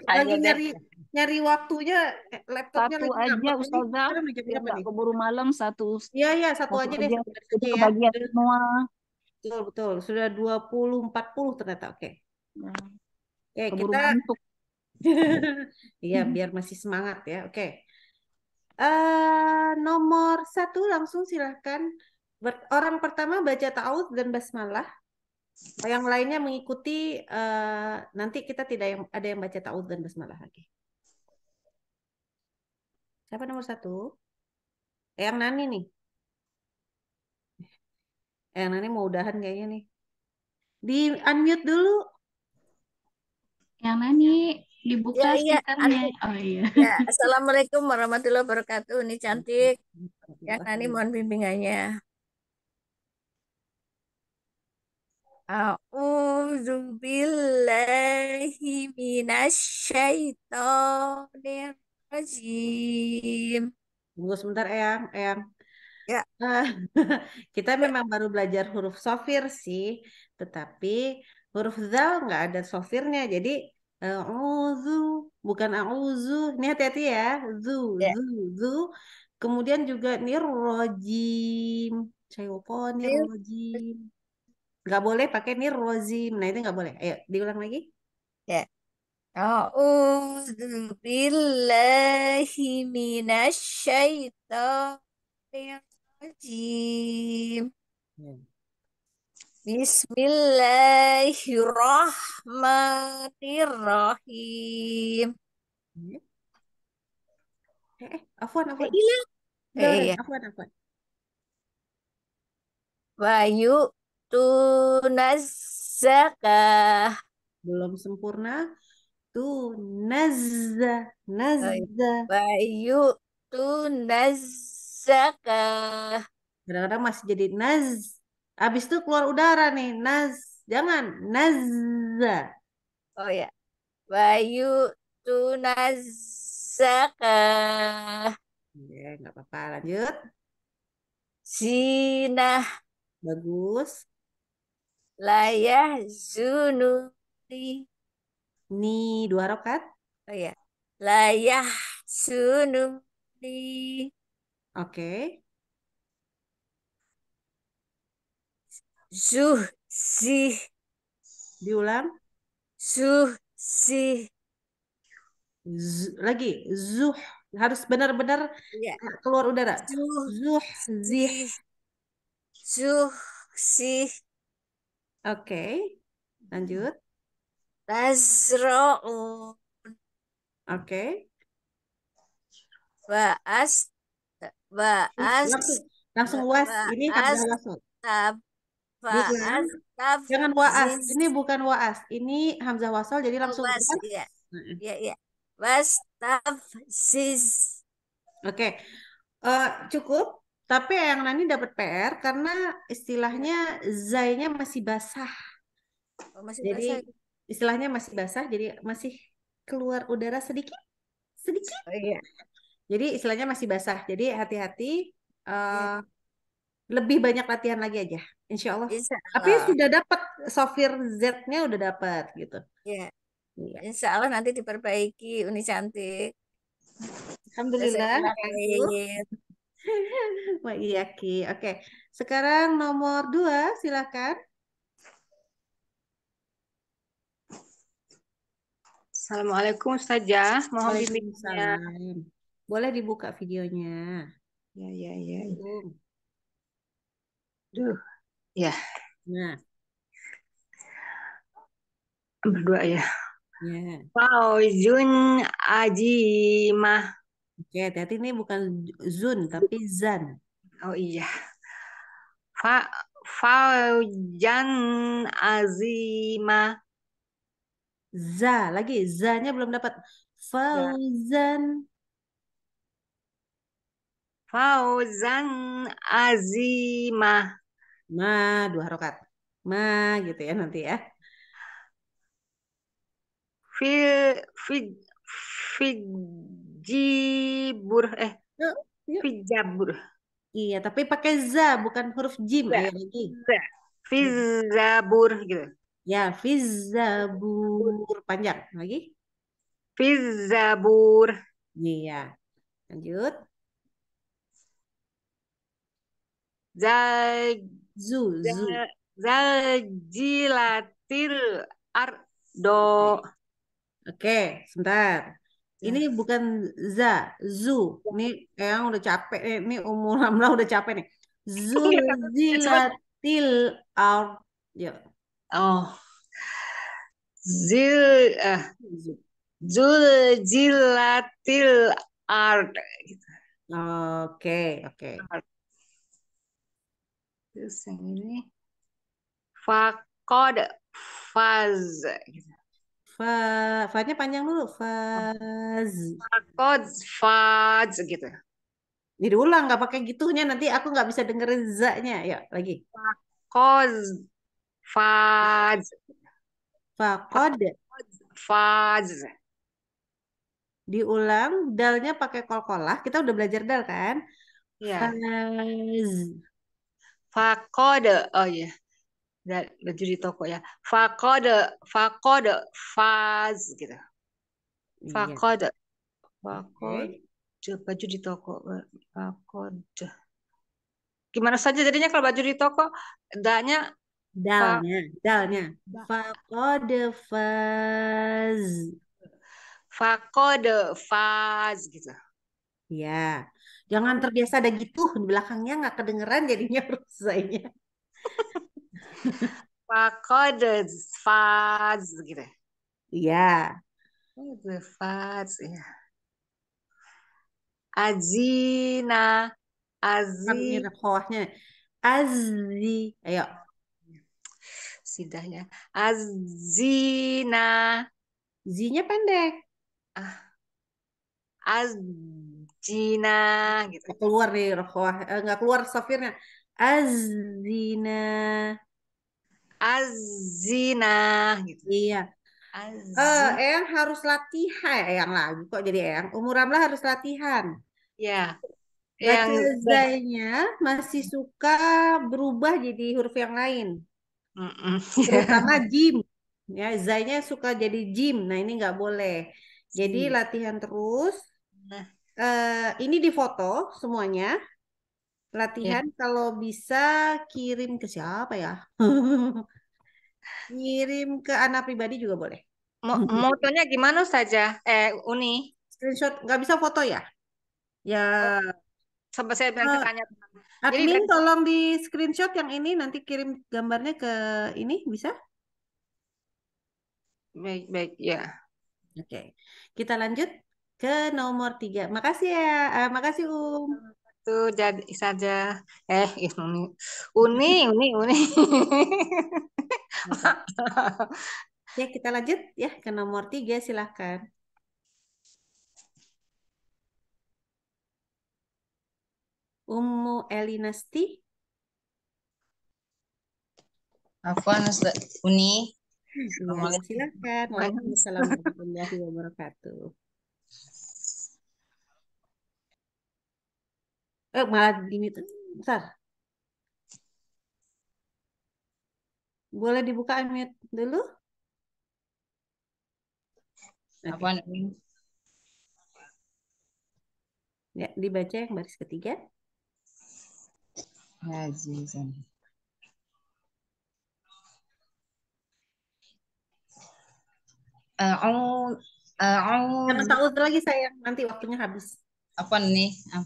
lagi nyari nyari waktunya eh, laptopnya satu lagi aja ustazah. Kan keburu malam satu. Iya iya satu, satu aja deh. Aja, ya. semua. Betul betul. Sudah 20 puluh ternyata. Oke. Okay. Ya. Oke, okay, kita [LAUGHS] Iya, biar masih semangat ya. Oke. Okay. Uh, eh, nomor satu langsung silahkan orang pertama baca ta'awud dan basmalah. Yang lainnya mengikuti uh, nanti kita tidak yang, ada yang baca ta'awud dan basmalah lagi. Siapa nomor satu? Yang Nani nih. Yang Nani mau udahan kayaknya nih. Di unmute dulu. Yang Nani dibuka ya, iya. Ya. Oh iya. Ya, Assalamualaikum warahmatullahi wabarakatuh. Ini cantik. Yang Nani mohon bimbingannya. A'udzu billahi minasyaitonir rajim. Tunggu sebentar, Eyang, Eyang. Ya. [LAUGHS] kita memang baru belajar huruf sofir sih, tetapi huruf zal nggak ada sofirnya. Jadi A'udzu bukan auzu Ini hati-hati ya. Zu, yeah. zu, zu. Kemudian juga nirrojim. Sayopon nirrojim. Nggak boleh pakai nirrojim. Nah, itu nggak boleh. Ayo, diulang lagi. Ya. Yeah. A'udzu billahi minasyaitonir rajim. Hmm. Ya. Bismillahirrahmanirrahim. Eh, afwan, afwan. Eh, iya. eh, iya. Afwan, afwan. Wayu tunazakah. Belum sempurna. Tunazza. Oh, iya. Nazza. Wayu tunazakah. Kadang-kadang masih jadi naz abis itu keluar udara nih. Naz. Jangan. naz. Oh ya. Bayu tunazzaka. Ya, nggak apa-apa. Lanjut. Sinah. Bagus. Layah zunuri. Ni dua rokat. Oh ya. Layah zunuri. Oke. Okay. Zuh si. Diulang. Zuh si. lagi zuh harus benar-benar yeah. keluar udara. Zuh, zuh Oke. Okay. Lanjut. Tazra'un. Oke. Okay. Ba'as ba'as langsung, langsung was ini adalah langsung. Bukan. Jangan waas. Ini bukan waas. Ini hamzah wasal jadi oh, langsung. Was, iya. iya. Iya, iya. sis, Oke. Okay. Uh, eh, cukup. Tapi yang Nani dapat PR karena istilahnya zainya masih basah. Oh, masih jadi basah. Ya? istilahnya masih basah jadi masih keluar udara sedikit. Sedikit. Oh, iya. Jadi istilahnya masih basah. Jadi hati-hati uh, eh, yeah lebih banyak latihan lagi aja, insya Allah. Insya Allah. Tapi sudah dapat software Z-nya udah dapat gitu. Iya. Yeah. Insya Allah nanti diperbaiki Uni cantik. Alhamdulillah. Wah iya Ki. Oke, sekarang nomor dua silakan. Assalamualaikum saja. mohon bimbingannya. Boleh dibuka videonya. Ya ya ya. ya. Duh, ya. Nah. Berdua ya. Ya. Fauzun Ajimah. Oke, tadi ini bukan Zun tapi Zan. Oh iya. Fa Faujan Azima Za lagi, zanya belum dapat. Fauzan. Fauzan Azima ma dua harokat ma gitu ya nanti ya fi fi Bur eh fijabur iya tapi pakai za bukan huruf jim ya lagi fizabur gitu ya fizabur panjang lagi fizabur iya lanjut Zai Zu, zu. ar ardo. Oke, okay, sebentar. Ya. Ini bukan za, zu. Ya. Ini yang udah capek, ini umur lama udah capek nih. Iya. jilatil ar. Ya. Oh. Zil uh, eh, jilatil ard. Oke, okay, oke. Okay terus yang ini fakod faz fanya fa nya panjang dulu faz fakod faz gitu jadi ulang nggak pakai gitunya nanti aku nggak bisa dengerin za ya lagi fakod faz fakod faz diulang dalnya pakai kol-kolah kita udah belajar dal kan yeah. faz fakode oh iya, yeah. baju di toko ya fakode fakode faz gitu iya. fakode fakode baju di toko fakode gimana saja jadinya kalau baju di toko danya dalnya dalnya fakode faz fakode faz gitu ya Jangan terbiasa ada gitu di belakangnya nggak kedengeran jadinya pak fakodes faz gitu. Iya. Yeah. Faz ya. Azina. Azina. Kawahnya. Azzi. Ayo. Sidahnya. Azina. Zinya pendek. Ah. Az Cina gitu. Keluar nih rokhwah, eh, nggak keluar safirnya. Azina. Azina gitu. Iya. Eh, Uh, yang harus latihan, eh, yang lagi kok jadi yang Umur Ramla harus latihan. Ya. Yang zainya masih suka berubah jadi huruf yang lain. Mm Terutama jim. [LAUGHS] Ya, zainya suka jadi jim. Nah, ini nggak boleh. Jadi latihan terus. Nah uh, ini foto semuanya latihan ya. kalau bisa kirim ke siapa ya [LAUGHS] kirim ke anak pribadi juga boleh Mo [LAUGHS] motonya gimana saja eh Uni screenshot nggak bisa foto ya ya sampai saya bilang uh, eh, tanya admin Jadi, tolong di screenshot yang ini nanti kirim gambarnya ke ini bisa baik baik ya oke okay. kita lanjut ke nomor tiga. Makasih ya, uh, makasih Um. Itu jadi saja. Eh, Uni, Uni, Uni, Uni. ya kita lanjut ya ke nomor tiga silahkan. Ummu Elinasti. Afwan Uni. Ya, silakan. Waalaikumsalam warahmatullahi wabarakatuh. Eh, malah limit besar Boleh dibuka mute dulu? Okay. Apaan Ya, dibaca yang baris ketiga. Azizan. A'udzu Jangan ta'ud lagi sayang, nanti waktunya habis. Apa nih? Ah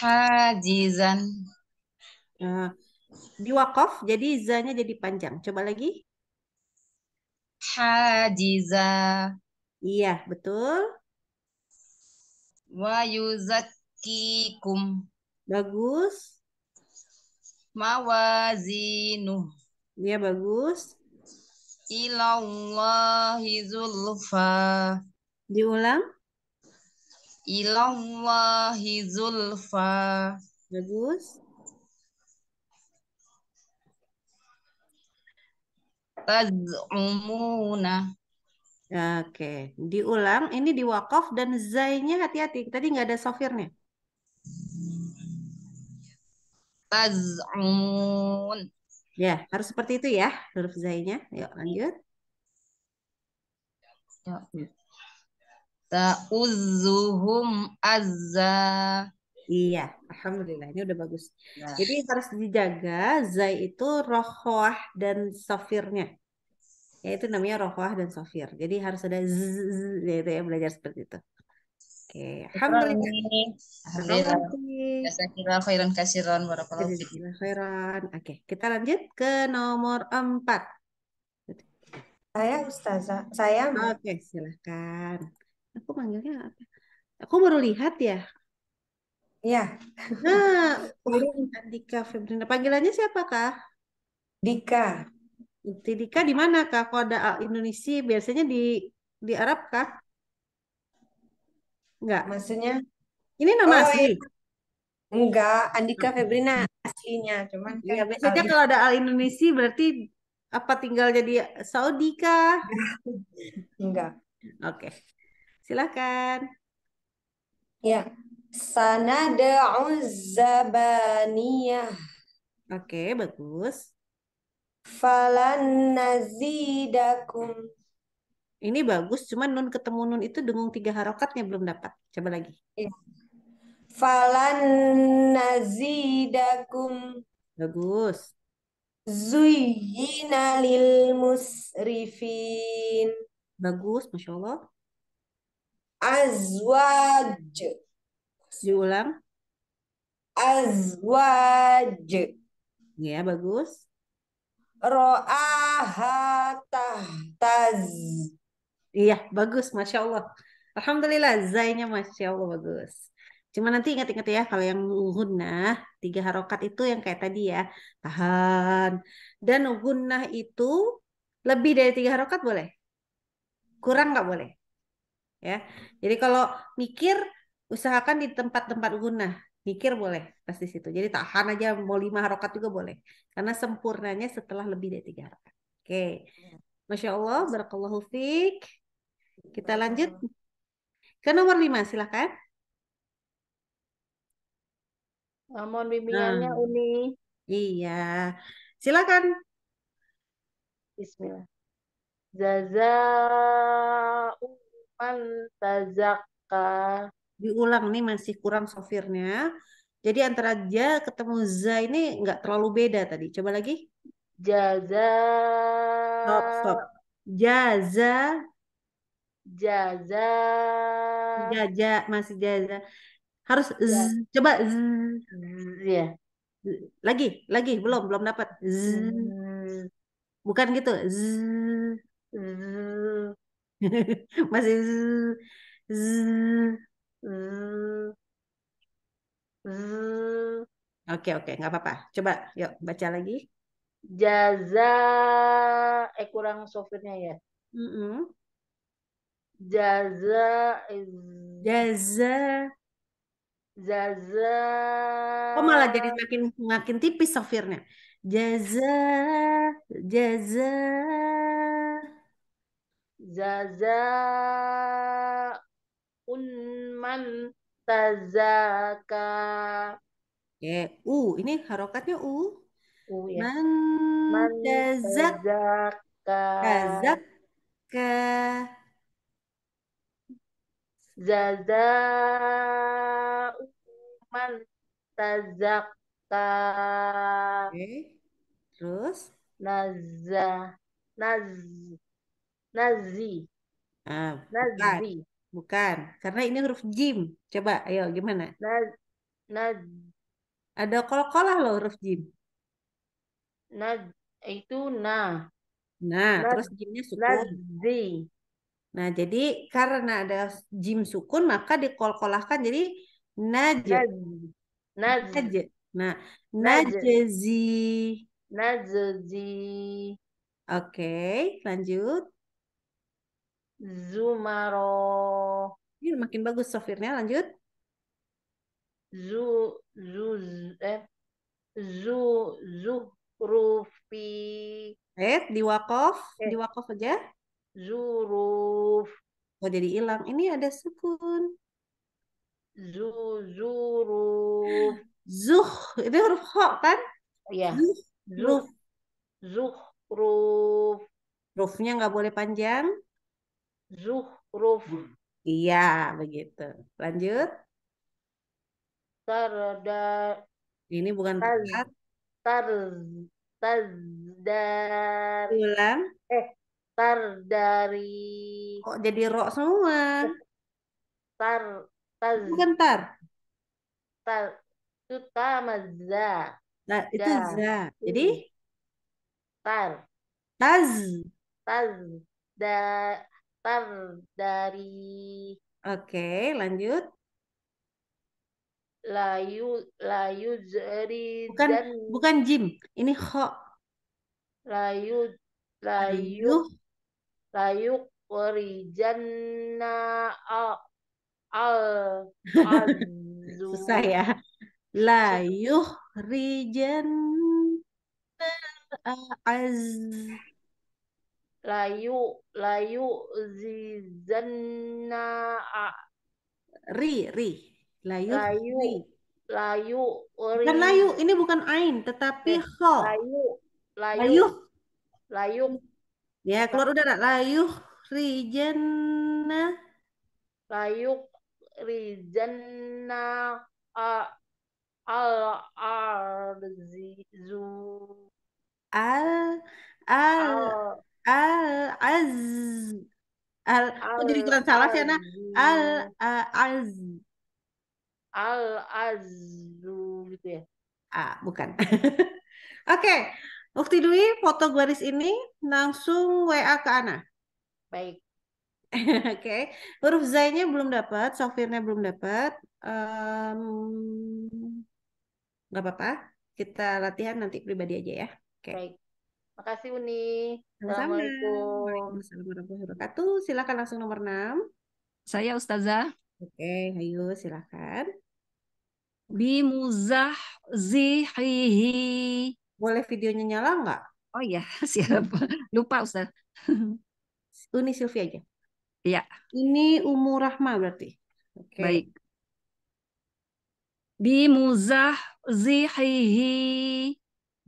hajizan. Uh, eh, diwakaf jadi zanya jadi panjang. Coba lagi. Hajiza. Iya, betul. Wa yuzakikum. Bagus. Mawazinu. Iya, bagus. Ilallahi zulfa. Diulang ilallahi zulfa. Bagus. Taz'umuna. Oke, diulang. Ini di wakaf dan zainya hati-hati. Tadi nggak ada sofirnya. Taz'umun. Ya, harus seperti itu ya huruf zainya. Yuk, lanjut. Yuk. Ya, ya. Ta'uzuhum azza. Iya, alhamdulillah ini udah bagus. Ya. Jadi harus dijaga zai itu rohoah dan safirnya Ya itu namanya rohoah dan safir Jadi harus ada z, z yaitu ya belajar seperti itu. Oke, alhamdulillah. Alhamdulillah. khairan Oke, kita lanjut ke nomor empat. Saya Ustazah. Saya Oke, okay, silahkan aku manggilnya apa aku baru lihat ya Iya. Nah, [LAUGHS] oh, Andika Febrina. Panggilannya siapa, Kak? Dika. Di Dika di mana, Kak? Al Indonesia biasanya di di Arab, Kak? Enggak. Maksudnya? Ini nama oh, asli? Enggak, iya. Andika Febrina aslinya. Cuman ya, biasanya kalau ada Al Indonesia berarti apa tinggal jadi Saudi, Kak? Enggak. [LAUGHS] Oke. Okay. Silakan. Ya. Sanada zabaniyah. Oke, okay, bagus. Falan nazidakum. Ini bagus, cuman nun ketemu nun itu dengung tiga harokatnya belum dapat. Coba lagi. Ya. Falan nazidakum. Bagus. Zuyina lil musrifin. Bagus, Masya Allah. Azwaj. Diulang. Azwaj. Ya, bagus. Ro'aha tahtaz. Iya, bagus. Masya Allah. Alhamdulillah, zainya Masya Allah bagus. Cuma nanti ingat-ingat ya kalau yang gunnah tiga harokat itu yang kayak tadi ya tahan dan gunnah itu lebih dari tiga harokat boleh kurang nggak boleh ya. Jadi kalau mikir usahakan di tempat-tempat guna. Mikir boleh pasti situ. Jadi tahan aja mau lima harokat juga boleh. Karena sempurnanya setelah lebih dari tiga harokat. Oke. Masya Allah, barakallahu Kita lanjut ke nomor lima, silakan Namun bimbingannya nah. Uni. Iya. Silakan. Bismillah. Zaza. Fantazaka. Diulang nih masih kurang sofirnya. Jadi antara ja ketemu za ini nggak terlalu beda tadi. Coba lagi. Jaza. Stop, stop. Jaza. Jaza. Jaja masih jaza. Harus z, coba z. z ya. Lagi, lagi belum, belum dapat. Z. Hmm. Bukan gitu. Z. z hmm. [LAUGHS] Masih z, z, z, Oke, oke, nggak apa-apa. Coba, yuk baca lagi. Jaza, eh kurang sofirnya ya. Mm -mm. Jaza, jaza, jaza. Kok malah jadi makin makin tipis sofirnya. Jaza, jaza zaza unman tazaka. Oke, u ini harokatnya u. U ya. Man, man tazak. tazaka. Tazaka. zaza man tazaka. Oke. Terus naza naz Nazi. Ah, Nazi. Bukan. bukan. Karena ini huruf jim. Coba, ayo gimana? Naz, Ada kol-kolah loh huruf jim. Naz, itu na. Nah, naz, terus jimnya sukun. Nazi. Nah, jadi karena ada jim sukun, maka dikol-kolahkan jadi naj. Naj. Naj. Nah, Najazi. Najazi. Oke, okay, lanjut. Zumaro. Ini makin bagus softwarenya. Lanjut. Zu zu eh zu zuhrufi. Eh, di wakof, di wakof aja. Zuruf. Oh, jadi hilang. Ini ada sukun. Zu zuruf. Zuh, itu huruf ho kan? Iya. Zuh. Zuh. Zuhruf. Rufnya nggak boleh panjang zuhruf. Iya, begitu. Lanjut. Tarda. Ini bukan tarat. Tar, tar, tar Ulang. Eh, tar dari. Kok oh, jadi rok semua? Tar, tar. Bukan tar. Tar. Tuta mazza. Nah, itu za. Jadi? Tar. Taz. Taz. Da. Ter dari Oke, lanjut. Layu layu dari bukan dan bukan jim, ini kho. Layu layu layu korijanna al al susah ya. Layu rijan az layu layu zizanna a. ri ri layu layu ri. layu ri. bukan layu ini bukan ain tetapi eh, ho layu layu layu, layu. ya keluar udara layu rijanna layu rijanna a al arzi zu al al, al Al az al aku jadi kurang salah sih anak al az al azu gitu ya ah bukan [LAUGHS] oke okay. Ukti Dwi foto garis ini langsung WA ke Ana baik [LAUGHS] oke okay. huruf Z-nya belum dapat softwarenya belum dapat nggak um, apa-apa kita latihan nanti pribadi aja ya oke okay. baik Makasih Uni. Sama-sama. Assalamualaikum. warahmatullahi wabarakatuh. Silakan langsung nomor 6. Saya Ustazah. Oke, ayo silakan. Bimuzahzihihi. Boleh videonya nyala nggak? Oh iya, [LAUGHS] siapa? Lupa Ustaz. [LAUGHS] Uni Silvi aja. Iya. Ini Umur Rahma berarti. Oke. Okay. Baik. Bimuzahzihihi.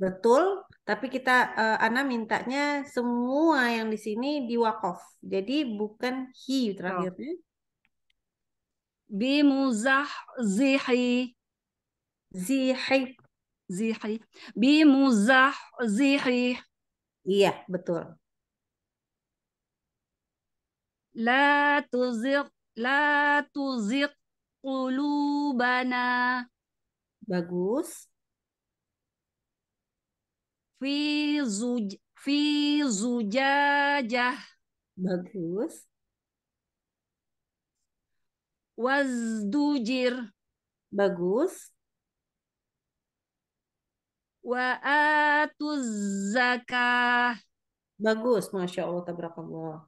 Betul. Tapi kita uh, Ana mintanya semua yang di sini diwakof, Jadi bukan hi terakhirnya. Bimuzahzihi. Zihi. Zihi. Bimuzahzihi. Iya, betul. La tuzik la tuzigh qulubana. Bagus. Fi zuj zujajah. Bagus. Wazdujir. Bagus. Wa'atuz zakah. Bagus, Masya Allah, tabrak Allah.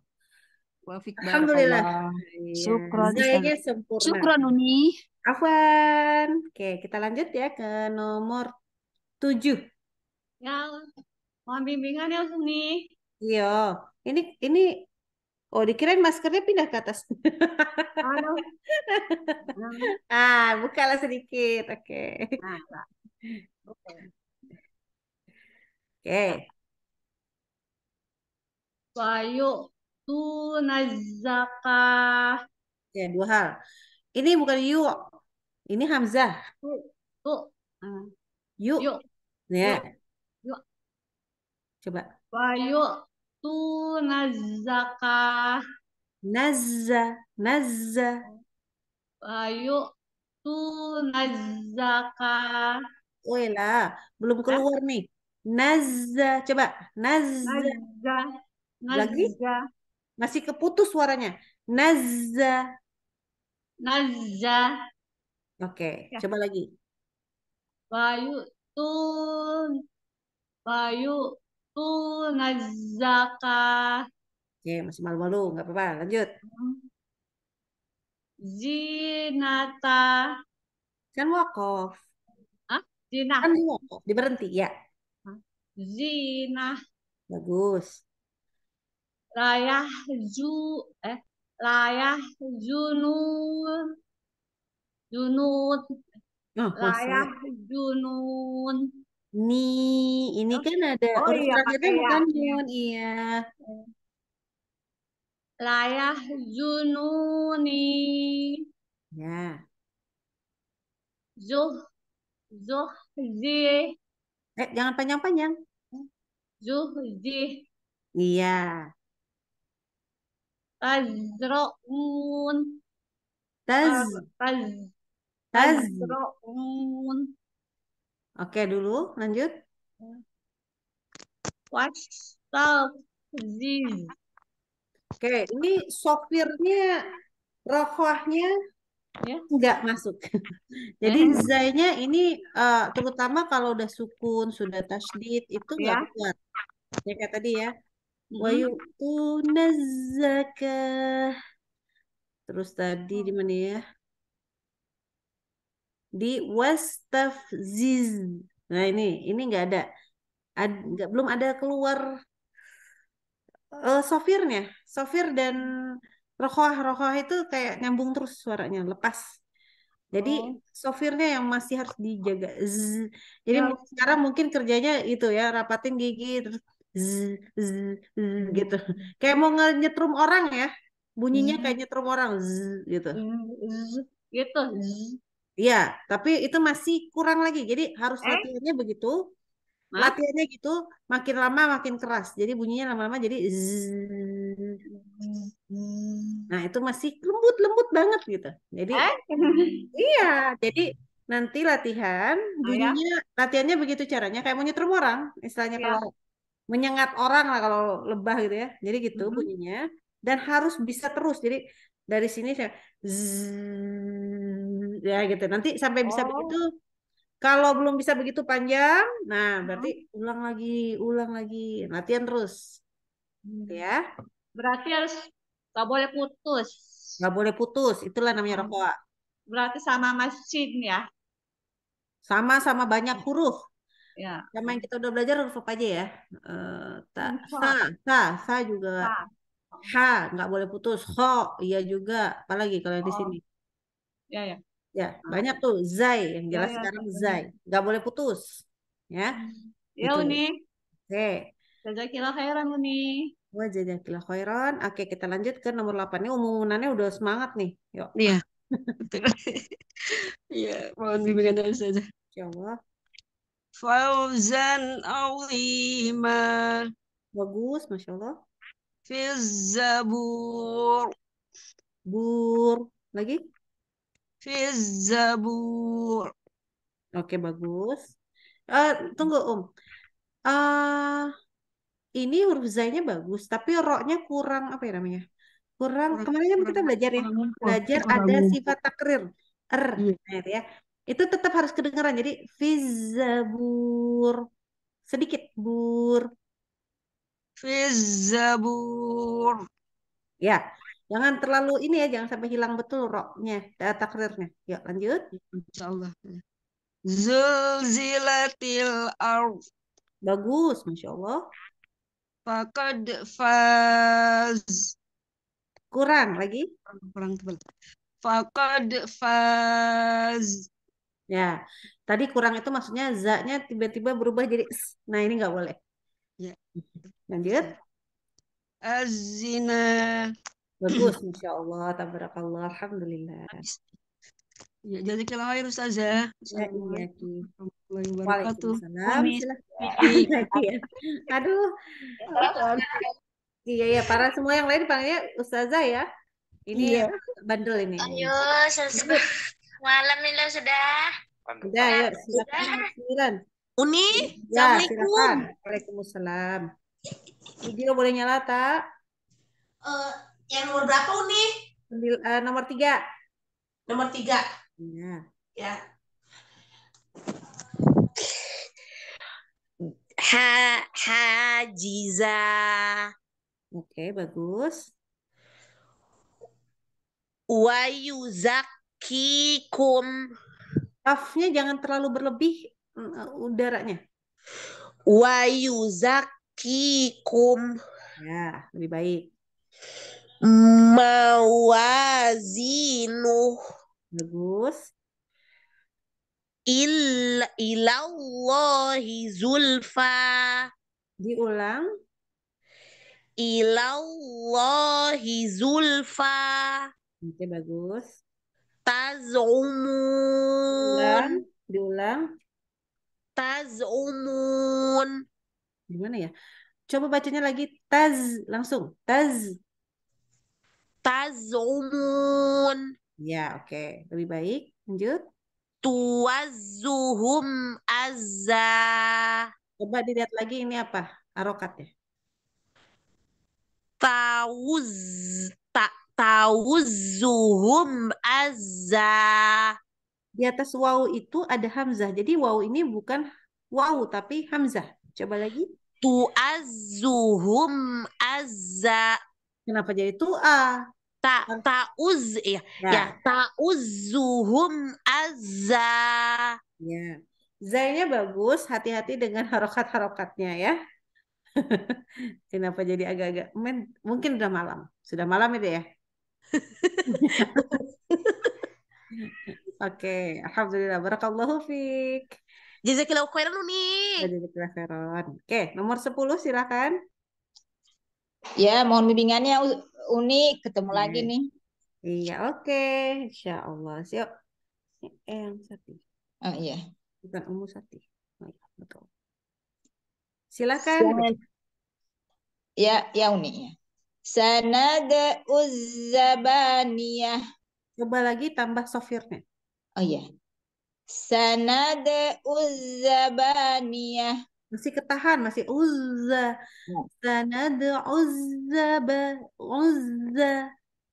Alhamdulillah. syukur syukur, sempurna. Uni. Afwan. Oke, kita lanjut ya ke nomor tujuh. Ya, mau bimbingan ya nih. Iya, ini ini Oh, dikirain maskernya pindah ke atas. [LAUGHS] ah, bukalah sedikit. Oke. Okay. Nah, Oke. Okay. Wayu tunazaka. Ya, dua hal. Ini bukan yu. Ini Hamzah. Tu. tu. Ah. Yu. yu. Ya. Yu. Coba. Wayu tu nazaka. Nazza, nazza. Wayu tu nazaka. Wela, belum keluar nih. Nazza, coba. Nazza. Nazza. Lagi? Masih keputus suaranya. Nazza. Nazza. Oke, okay, ya. coba lagi. Bayu tu Bayu Betul, Nazaka. Oke, masih malu-malu, nggak apa-apa. Lanjut. Zinata. Hmm. Kan wakof. Ah, Zina. Kan wakof, diberhenti, ya. Zina. Bagus. Layah ju, eh, layah junun. Oh, junun. Oh, layah junun. Ni, ini kan ada oh huruf iya ya. bukan nun, iya. Layah zununi Ya, zuh zi. eh jangan panjang-panjang. zi. Iya, tazra'un taz, taz, tazra'un Oke dulu, lanjut. What's up, Ziz? Oke, ini sopirnya rokohnya ya. nggak masuk. [LAUGHS] Jadi hmm. zainya ini uh, terutama kalau udah sukun, sudah tasdid itu nggak yeah. kuat. Ya kayak tadi ya. Hmm. Wa yu'tuna Terus tadi di mana ya? di wastafziz. Nah ini ini nggak ada, Ad, gak, belum ada keluar uh, eh, sofirnya. Sofir dan rokoah rokoah itu kayak nyambung terus suaranya lepas. Jadi oh. sofirnya yang masih harus dijaga. Zzz. Jadi ya. sekarang mungkin kerjanya itu ya rapatin gigi terus z, z, z, gitu. Hmm. Kayak mau nyetrum orang ya bunyinya hmm. kayak nyetrum orang z, gitu. Hmm, z, gitu. Z. Iya, tapi itu masih kurang lagi. Jadi harus eh? latihannya begitu. Hah? Latihannya gitu, makin lama makin keras. Jadi bunyinya lama-lama jadi Nah, itu masih lembut-lembut banget gitu. Jadi eh? [LAUGHS] Iya, jadi nanti latihan bunyinya oh, ya? latihannya begitu caranya kayak mau nyetrum orang, istilahnya ya. kalau menyengat orang lah kalau lebah gitu ya. Jadi gitu mm-hmm. bunyinya dan harus bisa terus. Jadi dari sini saya ya gitu. Nanti sampai bisa oh. begitu. Kalau belum bisa begitu panjang, nah berarti hmm. ulang lagi, ulang lagi, latihan terus. Gitu hmm. Ya. Berarti harus nggak boleh putus. Nggak boleh putus, itulah namanya hmm. rokok. Berarti sama mesin ya. Sama-sama banyak ya. huruf. Ya. Sama yang kita udah belajar huruf apa aja ya? Uh, ta, hmm, sa, sa, sa juga. Ha. H nggak boleh putus. Ho iya juga. Apalagi kalau oh. di sini. Ya ya. Ya, banyak tuh zai yang jelas ya, sekarang zai. Gak boleh putus. Ya. Hmm. Ya, gitu. Uni. Oke. Jazakallah khairan Uni. Wah, jazakallah khairan. Oke, kita lanjut ke nomor 8 ini Umum-umumannya udah semangat nih. Yuk. Iya. [LAUGHS] [LAUGHS] Iya, mohon bimbingan dari saja. Ya Allah Fauzan awlima. Bagus, Masya Allah. Fizzabur. Bur. Lagi? Fizzabur. Oke, bagus. Uh, tunggu, om, Uh, ini huruf Z-nya bagus, tapi roknya kurang apa ya namanya? Kurang kemarin kan kita belajar ya, belajar ada sifat takrir, er, ya. Itu tetap harus kedengaran. Jadi fizzabur, sedikit bur, fizzabur. Ya, Jangan terlalu ini ya, jangan sampai hilang betul roknya, takrirnya. Yuk lanjut. Insyaallah. Zulzilatil ard. Bagus, masya Allah. Fakad faz. Kurang lagi. Kurang tebal. Fakad faz. Ya, tadi kurang itu maksudnya za tiba-tiba berubah jadi s. Nah ini nggak boleh. Ya. Lanjut. Azina bagus masya [CLEARS THROAT] Allah tabarakallah alhamdulillah ya jazakallah khair ustazah ya, assalamualaikum iya, warahmatullahi wabarakatuh [LAUGHS] iya. aduh iya ya para semua yang lain panggilnya ustazah ya ini iya. bandel ini ayo malam ini sudah sudah ya silakan Uni ya, silakan Waalaikumsalam video boleh nyala tak uh, yang nomor berapa Uni? Uh, nomor tiga. Nomor tiga. Ya. ya. Ha, hajiza. Oke, okay, bagus. Wayuzakikum. Afnya jangan terlalu berlebih mm, eh, udaranya. wa Wayuzakikum. Ya, lebih baik mawazinuh bagus Il, ilallahi zulfa diulang ilallahi zulfa oke bagus tazumun diulang, diulang. tazumun gimana ya coba bacanya lagi taz langsung taz tazumun. Ya, oke. Okay. Lebih baik. Lanjut. Tuazuhum azza. Coba dilihat lagi ini apa? arokat ya? Tawuz ta tawuzzuhum azza. Di atas waw itu ada hamzah. Jadi waw ini bukan waw tapi hamzah. Coba lagi. Tuazuhum azza. Kenapa jadi tua? ta kan? tauz iya. ya ya, ya tauzuhum azza ya zainya bagus hati-hati dengan harokat-harokatnya ya [LAUGHS] kenapa jadi agak-agak mungkin udah malam sudah malam itu ya [LAUGHS] oke okay. alhamdulillah barakallahu fiik Jazakallahu khairan nih. Jazakallahu khairan. Oke, nomor 10 silakan. Ya, mohon bimbingannya Unik, ketemu hmm. lagi nih. Iya, oke. Okay. Insya Allah. Yuk. Eh, yang satu. Oh, iya. Bukan umur satu. Oh, iya, betul. Silakan. Ya, ya Unik Ya. Sanada uzzabaniyah. Coba lagi tambah sofirnya. Oh iya. Sanada uzzabaniyah masih ketahan masih uzza ya. sanada uzza ba uzza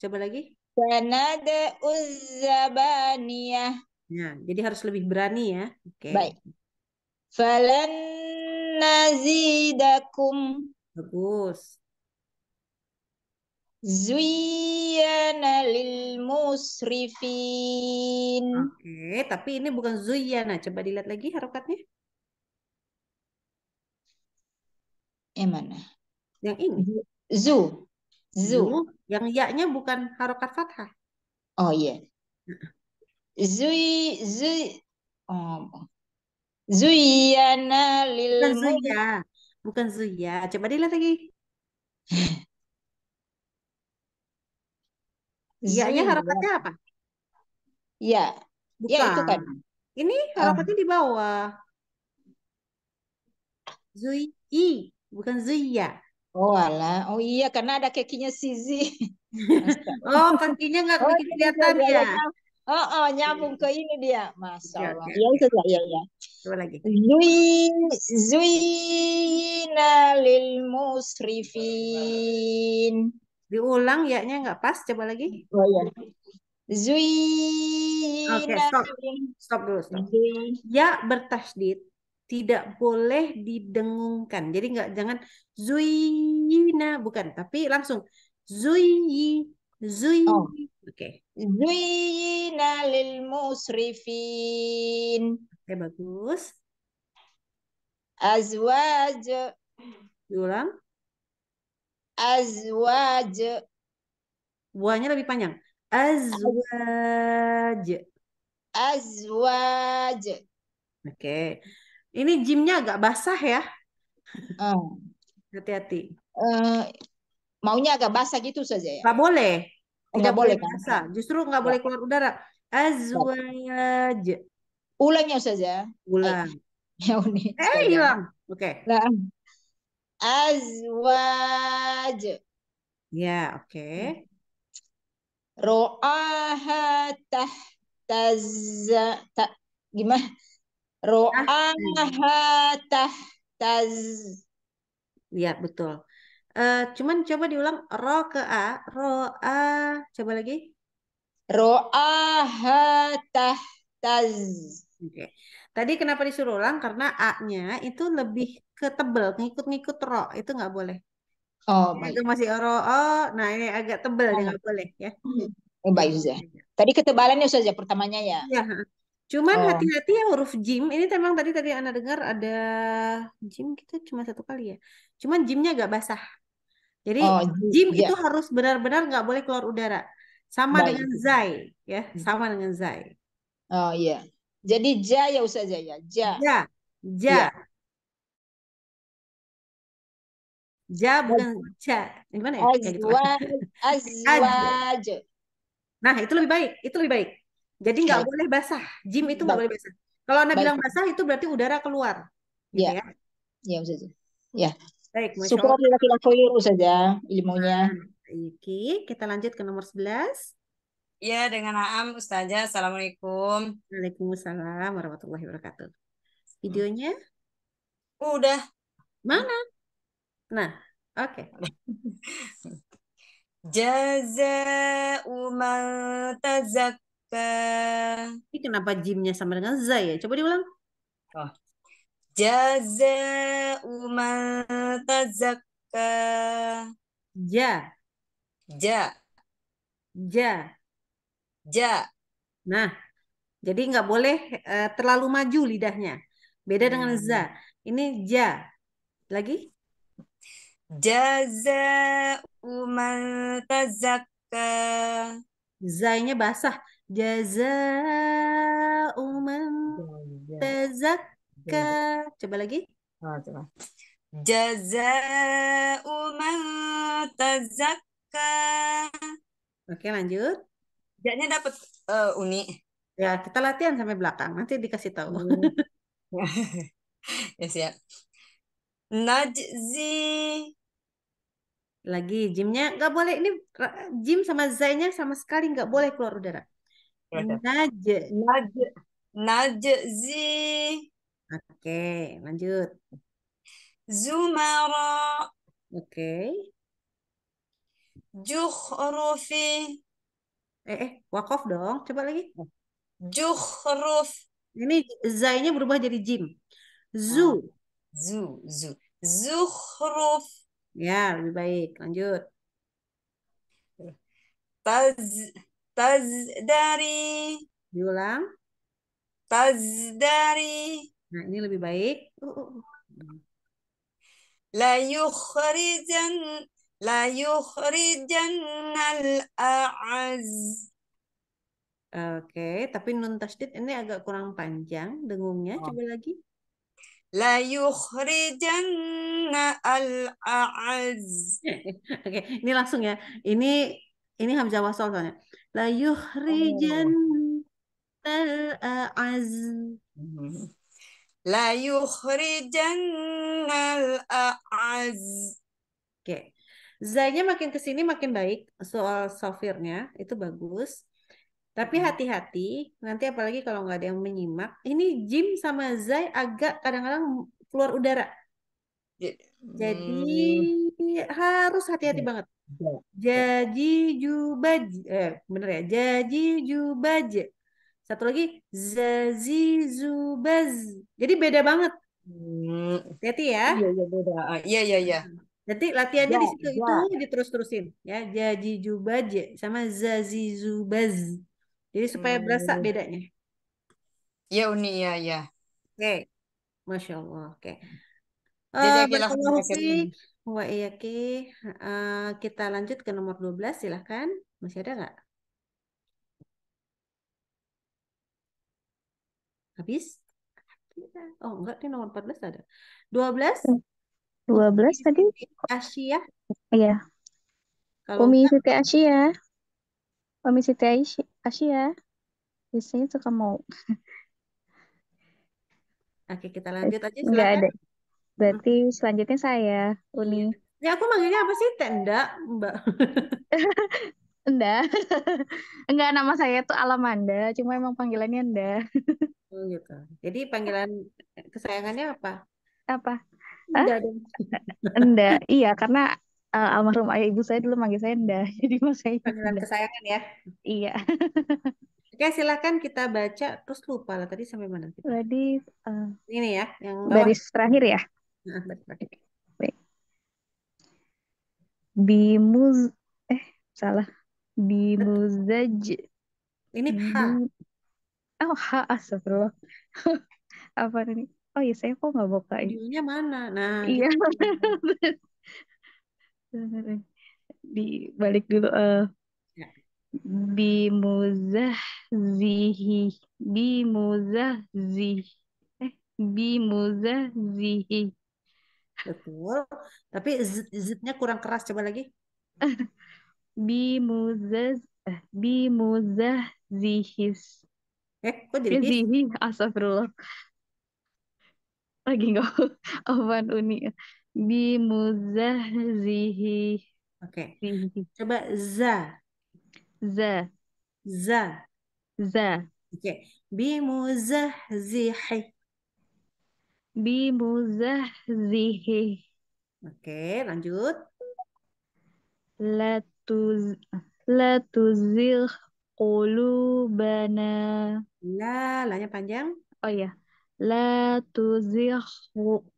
coba lagi sanad uzzabaniyah Ya, jadi harus lebih berani ya oke okay. baik falan nazidakum bagus Zuyana lil musrifin. Oke, okay, tapi ini bukan zuyana. Coba dilihat lagi harokatnya. yang mana? Yang ini. Zu. Zu. Zu. Yang ya-nya bukan harokat fathah. Oh iya. Zui zui oh. oh. Zuyana lil bukan zuya. Bukan zuya. Coba dilihat lagi. [LAUGHS] Ya-nya harokatnya apa? Ya. ya bukan. Ya itu kan. Ini harokatnya oh. di bawah. Oh. Zui i bukan Zia. Ya? Oh alah, oh iya karena ada kakinya Sizi. [LAUGHS] oh kakinya nggak oh, iya, kelihatan iya, ya. Iya, oh, oh nyambung ke ini dia, masya Allah. Iya itu ya, iya iya. Coba lagi. Zui zuina lil musrifin. Diulang ya nya nggak pas, coba lagi. Oh iya. Zui. Oke, okay, stop. Stop dulu, stop. Ya bertasdid tidak boleh didengungkan. Jadi nggak jangan zuyina bukan, tapi langsung zuyi zuyi. Oh. Oke. Okay. Zuyina lil musrifin. Oke, okay, bagus. Azwaj. Diulang. Azwaj. Buahnya lebih panjang. Azwaj. Azwaj. Oke. Okay. Ini gymnya agak basah ya. Ah. Hati-hati. Uh, uh, maunya agak basah gitu saja ya? Gak boleh. Tidak oh, boleh, kan? basah. Justru gak ya. boleh keluar udara. Azwaj. Ulangnya saja. Ulang. Eh, [LAUGHS] ya unik. Eh hilang. Oke. Okay. Azwaj. Ya, oke. Okay. Ro'ahatah. Tazza. Ta, gimana? Roahatah ah, iya. taz. Ya, betul. Uh, cuman coba diulang ro ke a, ro a coba lagi. roahatah taz. Oke. Okay. Tadi kenapa disuruh ulang? Karena A-nya itu lebih ke tebel, ngikut-ngikut ro, itu nggak boleh. Oh, Itu masih ro, oh, nah ini agak tebel, oh. boleh ya. Oh, baik, Ustaz. Tadi ketebalannya Ustaz ya pertamanya ya. Iya. Cuman oh. hati-hati ya huruf jim. Ini memang tadi tadi Anda dengar ada jim kita cuma satu kali ya. Cuman jimnya agak basah. Jadi oh, jim yeah. itu harus benar-benar nggak boleh keluar udara. Sama Baik. dengan zai ya, hmm. sama dengan zai. Oh iya. Jadi ja ya usah ja ya. Ja. Ja. Ja. Iya. Ja bukan ja. Gimana ya? Azwa, gitu. azwa. [LAUGHS] Nah, itu lebih baik. Itu lebih baik. Jadi nggak iya. boleh basah. Gym itu nggak boleh basah. Kalau Anda bilang basah itu berarti udara keluar. Iya. Iya, ya, iya. iya. Baik, Syukur laki-laki koyur saja ilmunya. Oke, ah, kita lanjut ke nomor 11. Iya dengan Aam Ustazah. Assalamualaikum. Waalaikumsalam warahmatullahi wabarakatuh. Videonya? Udah. Mana? Nah, oke. Okay. [LAUGHS] Jaza'u man tazak Bang. Ini kenapa jimnya sama dengan za ya? Coba diulang. Oh. Jaza umat tazakka. Ja. Ja. Ja. Ja. Nah, jadi nggak boleh uh, terlalu maju lidahnya. Beda hmm. dengan za. Hmm. Ini ja. Lagi? Jaza umat tazakka. Zainya basah. Jaza'u man tazakka. Coba lagi. Oh, coba. Hmm. Jaza'u man tazakka. Oke, lanjut. Jadinya dapat uh, eh, Uni. Ya, kita latihan sampai belakang. Nanti dikasih tahu. [LAUGHS] ya, siap. Najzi lagi jimnya nggak boleh ini jim sama zainya sama sekali nggak boleh keluar udara Naj. Naj. Najzi. Oke, okay, lanjut. Zumara. Oke. Okay. Jukhrufi. Eh, eh, wakof dong. Coba lagi. Jukhruf. Ini zainya berubah jadi jim. Zu. Ah, zu, zu. Zukhruf. Ya, lebih baik. Lanjut. Taz dari Diulang. dari. Nah, ini lebih baik. Uh, uh, uh. Hmm. La yukhrijan la yukhrijan al-a'az. Oke, tapi nun tasdid ini agak kurang panjang dengungnya. Oh. Coba lagi. La yukhrijanna al-a'az. [LAUGHS] Oke, ini langsung ya. Ini ini hamzah wasal soalnya la yukhrijan al az mm-hmm. la yukhrijan al az oke okay. makin ke sini makin baik soal sofirnya itu bagus. Tapi mm-hmm. hati-hati nanti apalagi kalau nggak ada yang menyimak. Ini Jim sama Zai agak kadang-kadang keluar udara. Iya. Jadi hmm. harus hati-hati iya. banget. Iya. Jaji jubaj, eh bener ya. Jaji jubaj. Satu lagi zazi zubaz. Jadi beda banget. Hmm. Hati-hati ya. Iya iya beda. Ah, iya iya iya. Hmm. Nanti latihannya ya, di situ ya. itu diterus-terusin ya. Jaji jubaj sama zazi zubaz. Jadi supaya hmm. berasa bedanya. Ya Uni ya ya. Oke. Okay. Masya Allah. Oke. Okay. آه Jazakallah بارك khairan. kita lanjut ke nomor 12 silahkan masih ada nggak? Habis? Oh enggak ini nomor 14 ada 12 12 tadi? Asia? Iya. kalau Umi enggak Siti Asia. Umi Siti Asia. Biasanya suka mau. oke kita [LAUGHS] lanjut aja silahkan. Enggak ada. Berarti selanjutnya saya, Uni. Iya. Ya aku manggilnya apa sih? Tenda, Mbak. Enda. [LAUGHS] Enggak, [LAUGHS] nama saya tuh Alamanda, cuma emang panggilannya Enda. oh gitu. Jadi panggilan kesayangannya apa? Apa? Enda. Enda. [LAUGHS] Iya, karena uh, almarhum ayah ibu saya dulu manggil saya Enda. Jadi mau saya panggilan Nda. kesayangan ya. Iya. Oke, silakan kita baca terus lupa lah tadi sampai mana Tadi uh, eh, ini ya, yang baris terakhir ya. Nah, baik. Bimuz eh salah. Bimuzaj. Ini H. Oh, H astagfirullah. [LAUGHS] Apa ini? Oh iya, saya kok nggak buka ini. Videonya mana? Nah, [LAUGHS] iya. Gitu. [LAUGHS] Di balik dulu uh, bimuzah zihi eh ya. zihi Betul. Tapi zidnya kurang keras coba lagi. bi [LAUGHS] bimuzah eh, zihis. Eh, kok jadi zihi? Astagfirullah. Lagi enggak awan [LAUGHS] Uni. Bimuzah zihi. Oke. Okay. Coba za. Za. Za. Za. Oke. Okay. Bimuzah zihi. Bimuzahzihi. Oke, lanjut. Latuz latuzil qulubana. La, iya, lanya panjang. Oh iya. La tuzigh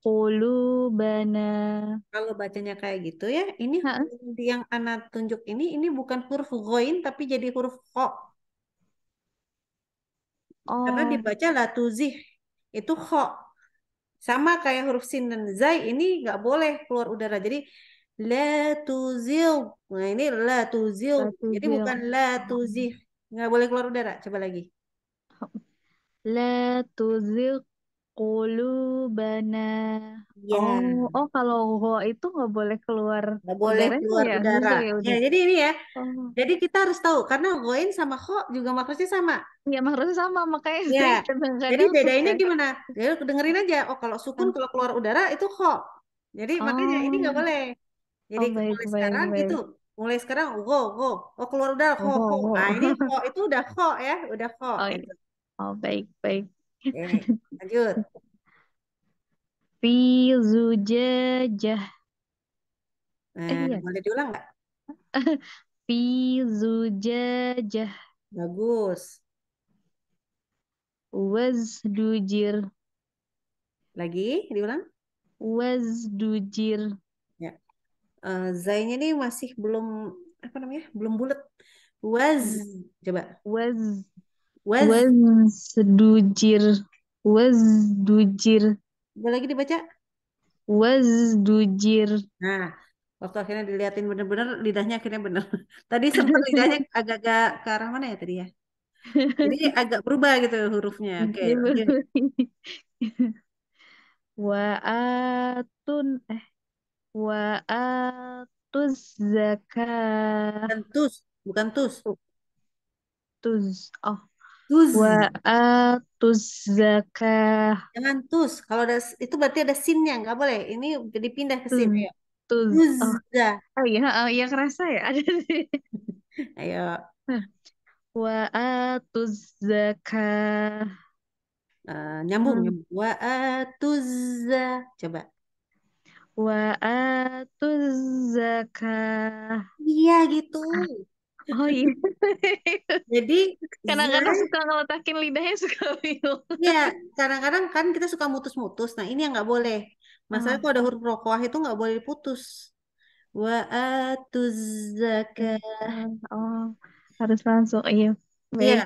qulubana. Kalau bacanya kayak gitu ya, ini ha? yang anak tunjuk ini ini bukan huruf goin tapi jadi huruf kho. Oh. Karena dibaca la itu kho. Sama kayak huruf sin dan zai ini nggak boleh keluar udara. Jadi la tuzil. Nah, ini la tuzil. Jadi bukan la tuzih. Nggak boleh keluar udara. Coba lagi. La tuzil Kulubana. Ya. Oh, oh kalau ho itu nggak boleh keluar nggak boleh keluar ya? udara. ya, Ya, jadi ini ya. Oh. Jadi kita harus tahu karena goin sama ho juga makrosnya sama. Iya, makrosnya sama makanya. Ya. Jadi bedainnya gimana? Ya dengerin aja. Oh, kalau sukun hmm. kalau keluar udara itu ho. Jadi oh. makanya ini nggak oh. boleh. Jadi oh, baik, mulai sekarang baik. gitu. Mulai sekarang go go. Oh, keluar udara ho oh, ho. ho. Nah, ini ho [LAUGHS] itu udah ho ya, udah ho. Oh, gitu. oh baik baik lanjut. Fi zujajah. Eh, eh, iya. boleh diulang nggak? [LAUGHS] Fi zujajah. Bagus. Wazdujir. Lagi, diulang. Wazdujir. Ya. Uh, zainya ini masih belum apa namanya? Belum bulat. Waz. Hmm. Coba. Waz dujir. Was dujir. Boleh lagi dibaca? Was dujir. Nah, waktu akhirnya diliatin bener-bener, lidahnya akhirnya bener. [LAUGHS] Tadi sempat lidahnya agak-agak ke arah mana ya tadi ya? Jadi [LAUGHS] agak berubah gitu hurufnya. Oke. Iya, okay. [LAUGHS] Wa'atun eh Wa'atuz zakat. Bukan tus, bukan tus. Tuz. Oh, Tuz. Wa zakah. Jangan tuz. Kalau ada itu berarti ada sinnya, nggak boleh. Ini dipindah ke sin ya. Tuz. Oh. oh iya, oh iya kerasa ya. Ada sih. [LAUGHS] Ayo. Wa zakah. Uh, nyambung, hmm. nyambung. Wa coba. Wa zakah. Iya gitu. Ah. Oh iya. [LAUGHS] Jadi kadang-kadang suka ngeletakin lidahnya [LAUGHS] suka bingung. Iya, kadang-kadang kan kita suka mutus-mutus. Nah ini yang nggak boleh. Masalahnya kalau ada huruf rokoah itu nggak boleh diputus. Wa atuzaka. Iya, oh, harus langsung. Iya. Iya.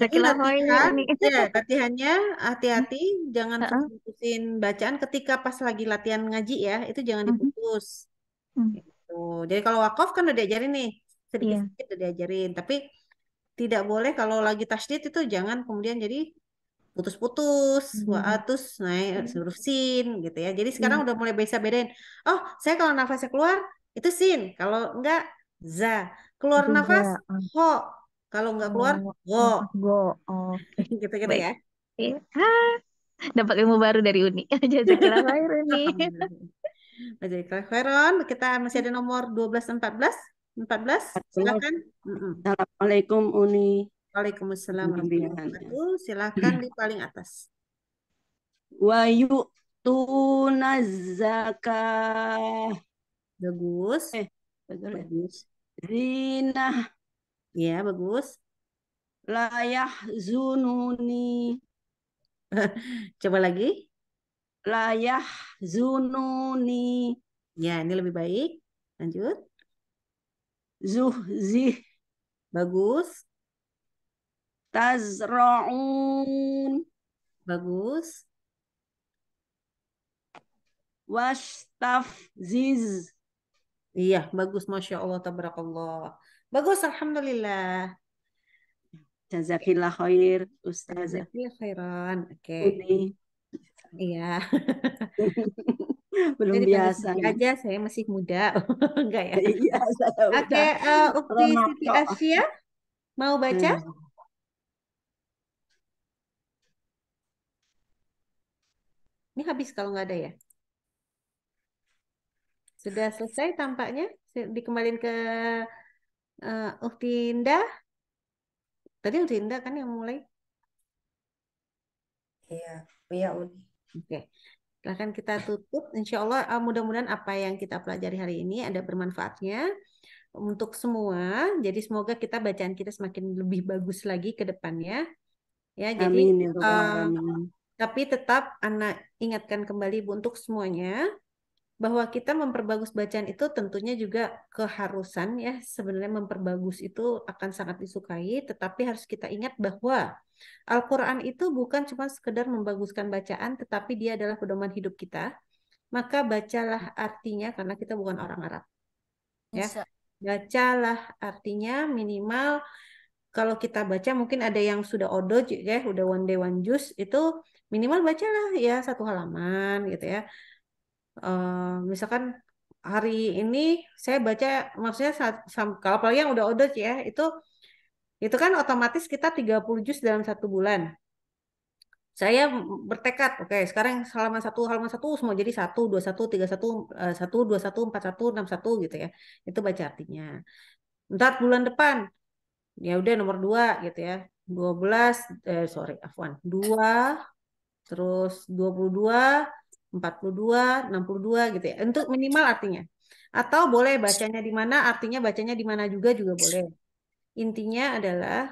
Latihan, ya, latihannya hati-hati, jangan putusin bacaan ketika pas lagi latihan ngaji ya, itu jangan mhm. diputus. Mhm. Gitu. Jadi kalau wakaf kan udah diajarin nih, sedikit-sedikit yeah. Iya. diajarin tapi tidak boleh kalau lagi tasdid itu jangan kemudian jadi putus-putus, -putus, hmm. atus naik iya. seluruh sin gitu ya. Jadi sekarang hmm. udah mulai bisa bedain. Oh, saya kalau nafasnya keluar itu sin, kalau enggak za. Keluar itu nafas za. Ah. ho. Kalau enggak keluar oh. go. Ah, go. Oh. [LAUGHS] Gitu-gitu ya. ha ah, Dapat ilmu baru dari Uni. Jazakallah khair ini Jazakallah khairan. Kita masih ada nomor 12 14. 14? Silakan. Assalamualaikum Uni. Waalaikumsalam. Silakan di paling atas. Wa yu'tuna Bagus. Eh, bagus. zina Ya, bagus. Layah zununi. [LAUGHS] Coba lagi. Layah zununi. Ya, ini lebih baik. Lanjut. Zuhzih. Bagus. Tazra'un. Bagus. ziz. Iya, bagus. Masya Allah, tabarakallah. Bagus, Alhamdulillah. Jazakillah khair, Ustazah. Jazakillah khairan. Oke. Okay. Iya. [LAUGHS] belum Jadi biasa aja saya masih muda [LAUGHS] enggak ya iya oke okay, eh, [LAUGHS] uh, Ukti Siti Asia mau baca hmm. ini habis kalau nggak ada ya sudah selesai tampaknya Dikembalin ke uh, Ukti tadi Ukti kan yang mulai iya iya oke okay. Silahkan kita tutup. Insya Allah eh, mudah-mudahan apa yang kita pelajari hari ini ada bermanfaatnya untuk semua. Jadi semoga kita bacaan kita semakin lebih bagus lagi ke depannya. Ya, Amin. jadi ya Uh, eh, tapi tetap anak ingatkan kembali Bu untuk semuanya bahwa kita memperbagus bacaan itu tentunya juga keharusan ya sebenarnya memperbagus itu akan sangat disukai tetapi harus kita ingat bahwa Al-Quran itu bukan cuma sekedar membaguskan bacaan tetapi dia adalah pedoman hidup kita maka bacalah artinya karena kita bukan orang Arab ya bacalah artinya minimal kalau kita baca mungkin ada yang sudah odo ya udah one day one juice itu minimal bacalah ya satu halaman gitu ya uh, misalkan hari ini saya baca maksudnya saat, kalau apalagi yang udah order ya itu itu kan otomatis kita 30 juz dalam satu bulan. Saya bertekad, oke, okay, sekarang halaman satu halaman satu semua jadi satu dua satu tiga satu eh, satu dua satu empat satu enam satu gitu ya. Itu baca artinya. Ntar bulan depan, ya udah nomor dua gitu ya. dua belas, eh sorry, afwan. dua terus dua puluh dua. 42, 62 gitu ya. Untuk minimal artinya. Atau boleh bacanya di mana, artinya bacanya di mana juga juga boleh. Intinya adalah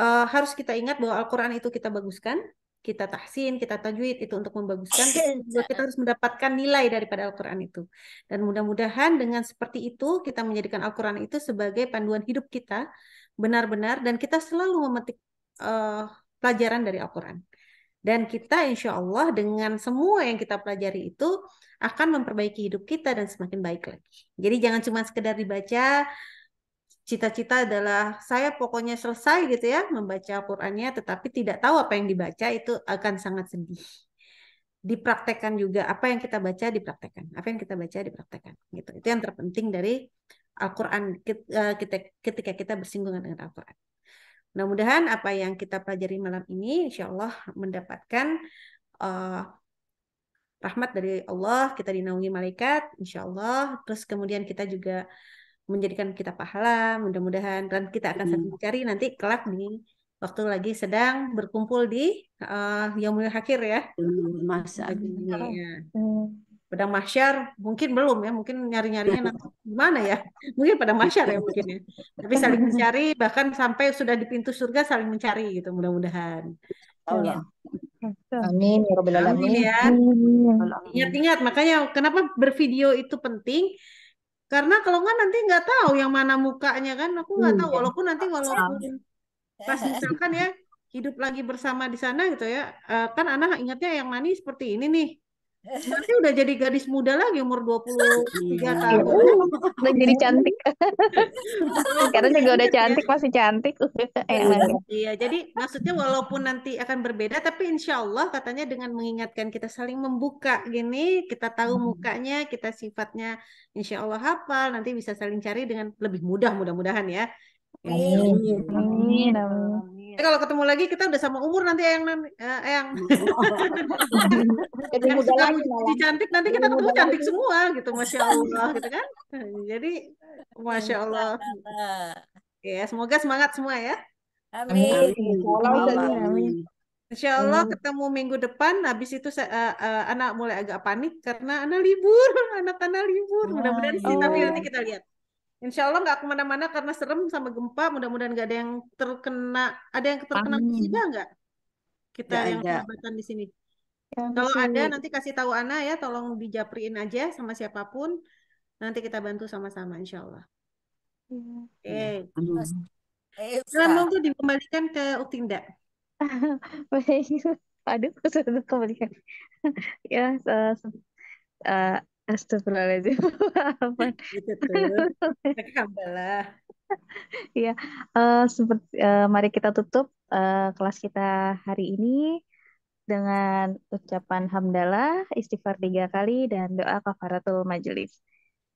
uh, harus kita ingat bahwa Al-Qur'an itu kita baguskan, kita tahsin, kita tajwid itu untuk membaguskan. kita, [LAUGHS] kita harus mendapatkan nilai daripada Al-Qur'an itu. Dan mudah-mudahan dengan seperti itu kita menjadikan Al-Qur'an itu sebagai panduan hidup kita benar-benar dan kita selalu memetik uh, pelajaran dari Al-Qur'an. Dan kita insya Allah dengan semua yang kita pelajari itu akan memperbaiki hidup kita dan semakin baik lagi. Jadi jangan cuma sekedar dibaca, cita-cita adalah saya pokoknya selesai gitu ya membaca Qurannya tetapi tidak tahu apa yang dibaca itu akan sangat sedih dipraktekkan juga apa yang kita baca dipraktekkan apa yang kita baca dipraktekkan gitu itu yang terpenting dari Al-Quran eh, ketika kita bersinggungan dengan Al-Quran Mudah-mudahan apa yang kita pelajari malam ini insya Allah mendapatkan uh, rahmat dari Allah, kita dinaungi malaikat insya Allah, terus kemudian kita juga menjadikan kita pahala, mudah-mudahan dan kita akan hmm. mencari nanti kelak nih waktu lagi sedang berkumpul di uh, eh, mulia Hakir ya. Masa. Ya. Hmm pedang masyar mungkin belum ya mungkin nyari nyarinya [LAUGHS] nanti gimana ya mungkin pada masyar ya mungkin ya tapi [LAUGHS] saling mencari bahkan sampai sudah di pintu surga saling mencari gitu mudah-mudahan Allah oh, iya. Amin ya Alamin ya ingat-ingat makanya kenapa bervideo itu penting karena kalau nggak nanti nggak tahu yang mana mukanya kan aku nggak iya. tahu walaupun nanti walaupun pas misalkan ya hidup lagi bersama di sana gitu ya eh, kan anak ingatnya yang manis seperti ini nih Nanti udah jadi gadis muda lagi umur 23 tiga iya. tahun. Udah jadi [LAUGHS] cantik. [LAUGHS] Sekarang juga udah cantik, masih cantik. Iya, iya, jadi maksudnya walaupun nanti akan berbeda, tapi insya Allah katanya dengan mengingatkan kita saling membuka gini, kita tahu hmm. mukanya, kita sifatnya insya Allah hafal, nanti bisa saling cari dengan lebih mudah mudah-mudahan ya. Amin. Amin. Amin kalau ketemu lagi kita udah sama umur nanti ya, [LAUGHS] [LAUGHS] yang nanti. Uh, yang cantik nanti kita ketemu cantik semua gitu Masya [LAUGHS] Allah gitu kan. Jadi Masya Allah. Ya semoga semangat semua ya. Amin. Insya Allah ketemu minggu depan. Habis itu eh, eh, anak mulai agak panik karena anak libur, anak anak libur. Mudah-mudahan oh. sih, tapi iya. nanti kita lihat. Insya Allah nggak kemana-mana karena serem sama gempa. Mudah-mudahan nggak ada yang terkena, ada yang terkena musibah nggak? Kita gak yang kebetulan di sini. Ya, Kalau ada nanti kasih tahu Ana ya, tolong dijapriin aja sama siapapun. Nanti kita bantu sama-sama, Insya Allah. Iya. Oke. Okay. Silahkan tuh dikembalikan ke Uktinda. [LAUGHS] Baik. Aduh, [LAUGHS] sudah kembalikan. [LAUGHS] ya, uh, uh, Astagfirullahaladzim. Iya, gitu tuh. [LAUGHS] Iya, uh, eh, seperti uh, eh, mari kita tutup uh, kelas kita hari ini dengan ucapan hamdalah, istighfar tiga kali, dan doa kafaratul majelis.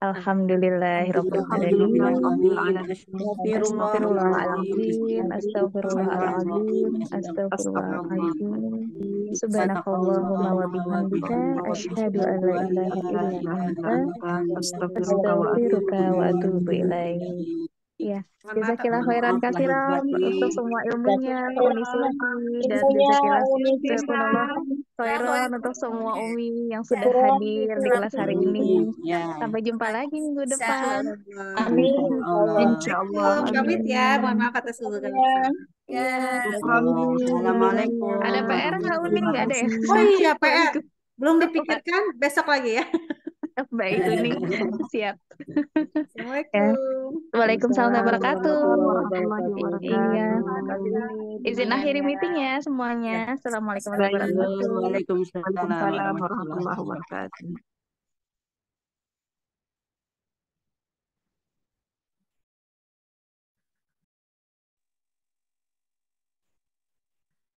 Alhamdulillahirobbilalamin, Astagfirullahaladzim, Astagfirullahaladzim, Astagfirullahaladzim. Subhanakallahumma wa bihamdika, an la ilaha illa anta, wa Iya, jazakillah khairan kasiran untuk semua ilmunya, kondisi iya, dan jazakillah iya, iya, khairan untuk semua Umi yang sudah hadir di kelas hari ini. Sampai jumpa lagi minggu depan. Amin. Insya Allah. Pamit ya, mohon maaf atas kesalahan. Ya. Assalamualaikum. Ada PR nggak Umi? Nggak ada ya? Oh iya PR. [LAUGHS] Belum dipikirkan, besok lagi ya. [LAUGHS] Mbak [LAUGHS] Izuni. Siap. Assalamualaikum. Ya. Waalaikumsalam wabarakatuh. Iya. Izin akhiri meeting ya semuanya. Ya. Assalamualaikum warahmatullahi wabarakatuh. Waalaikumsalam warahmatullahi wabarakatuh.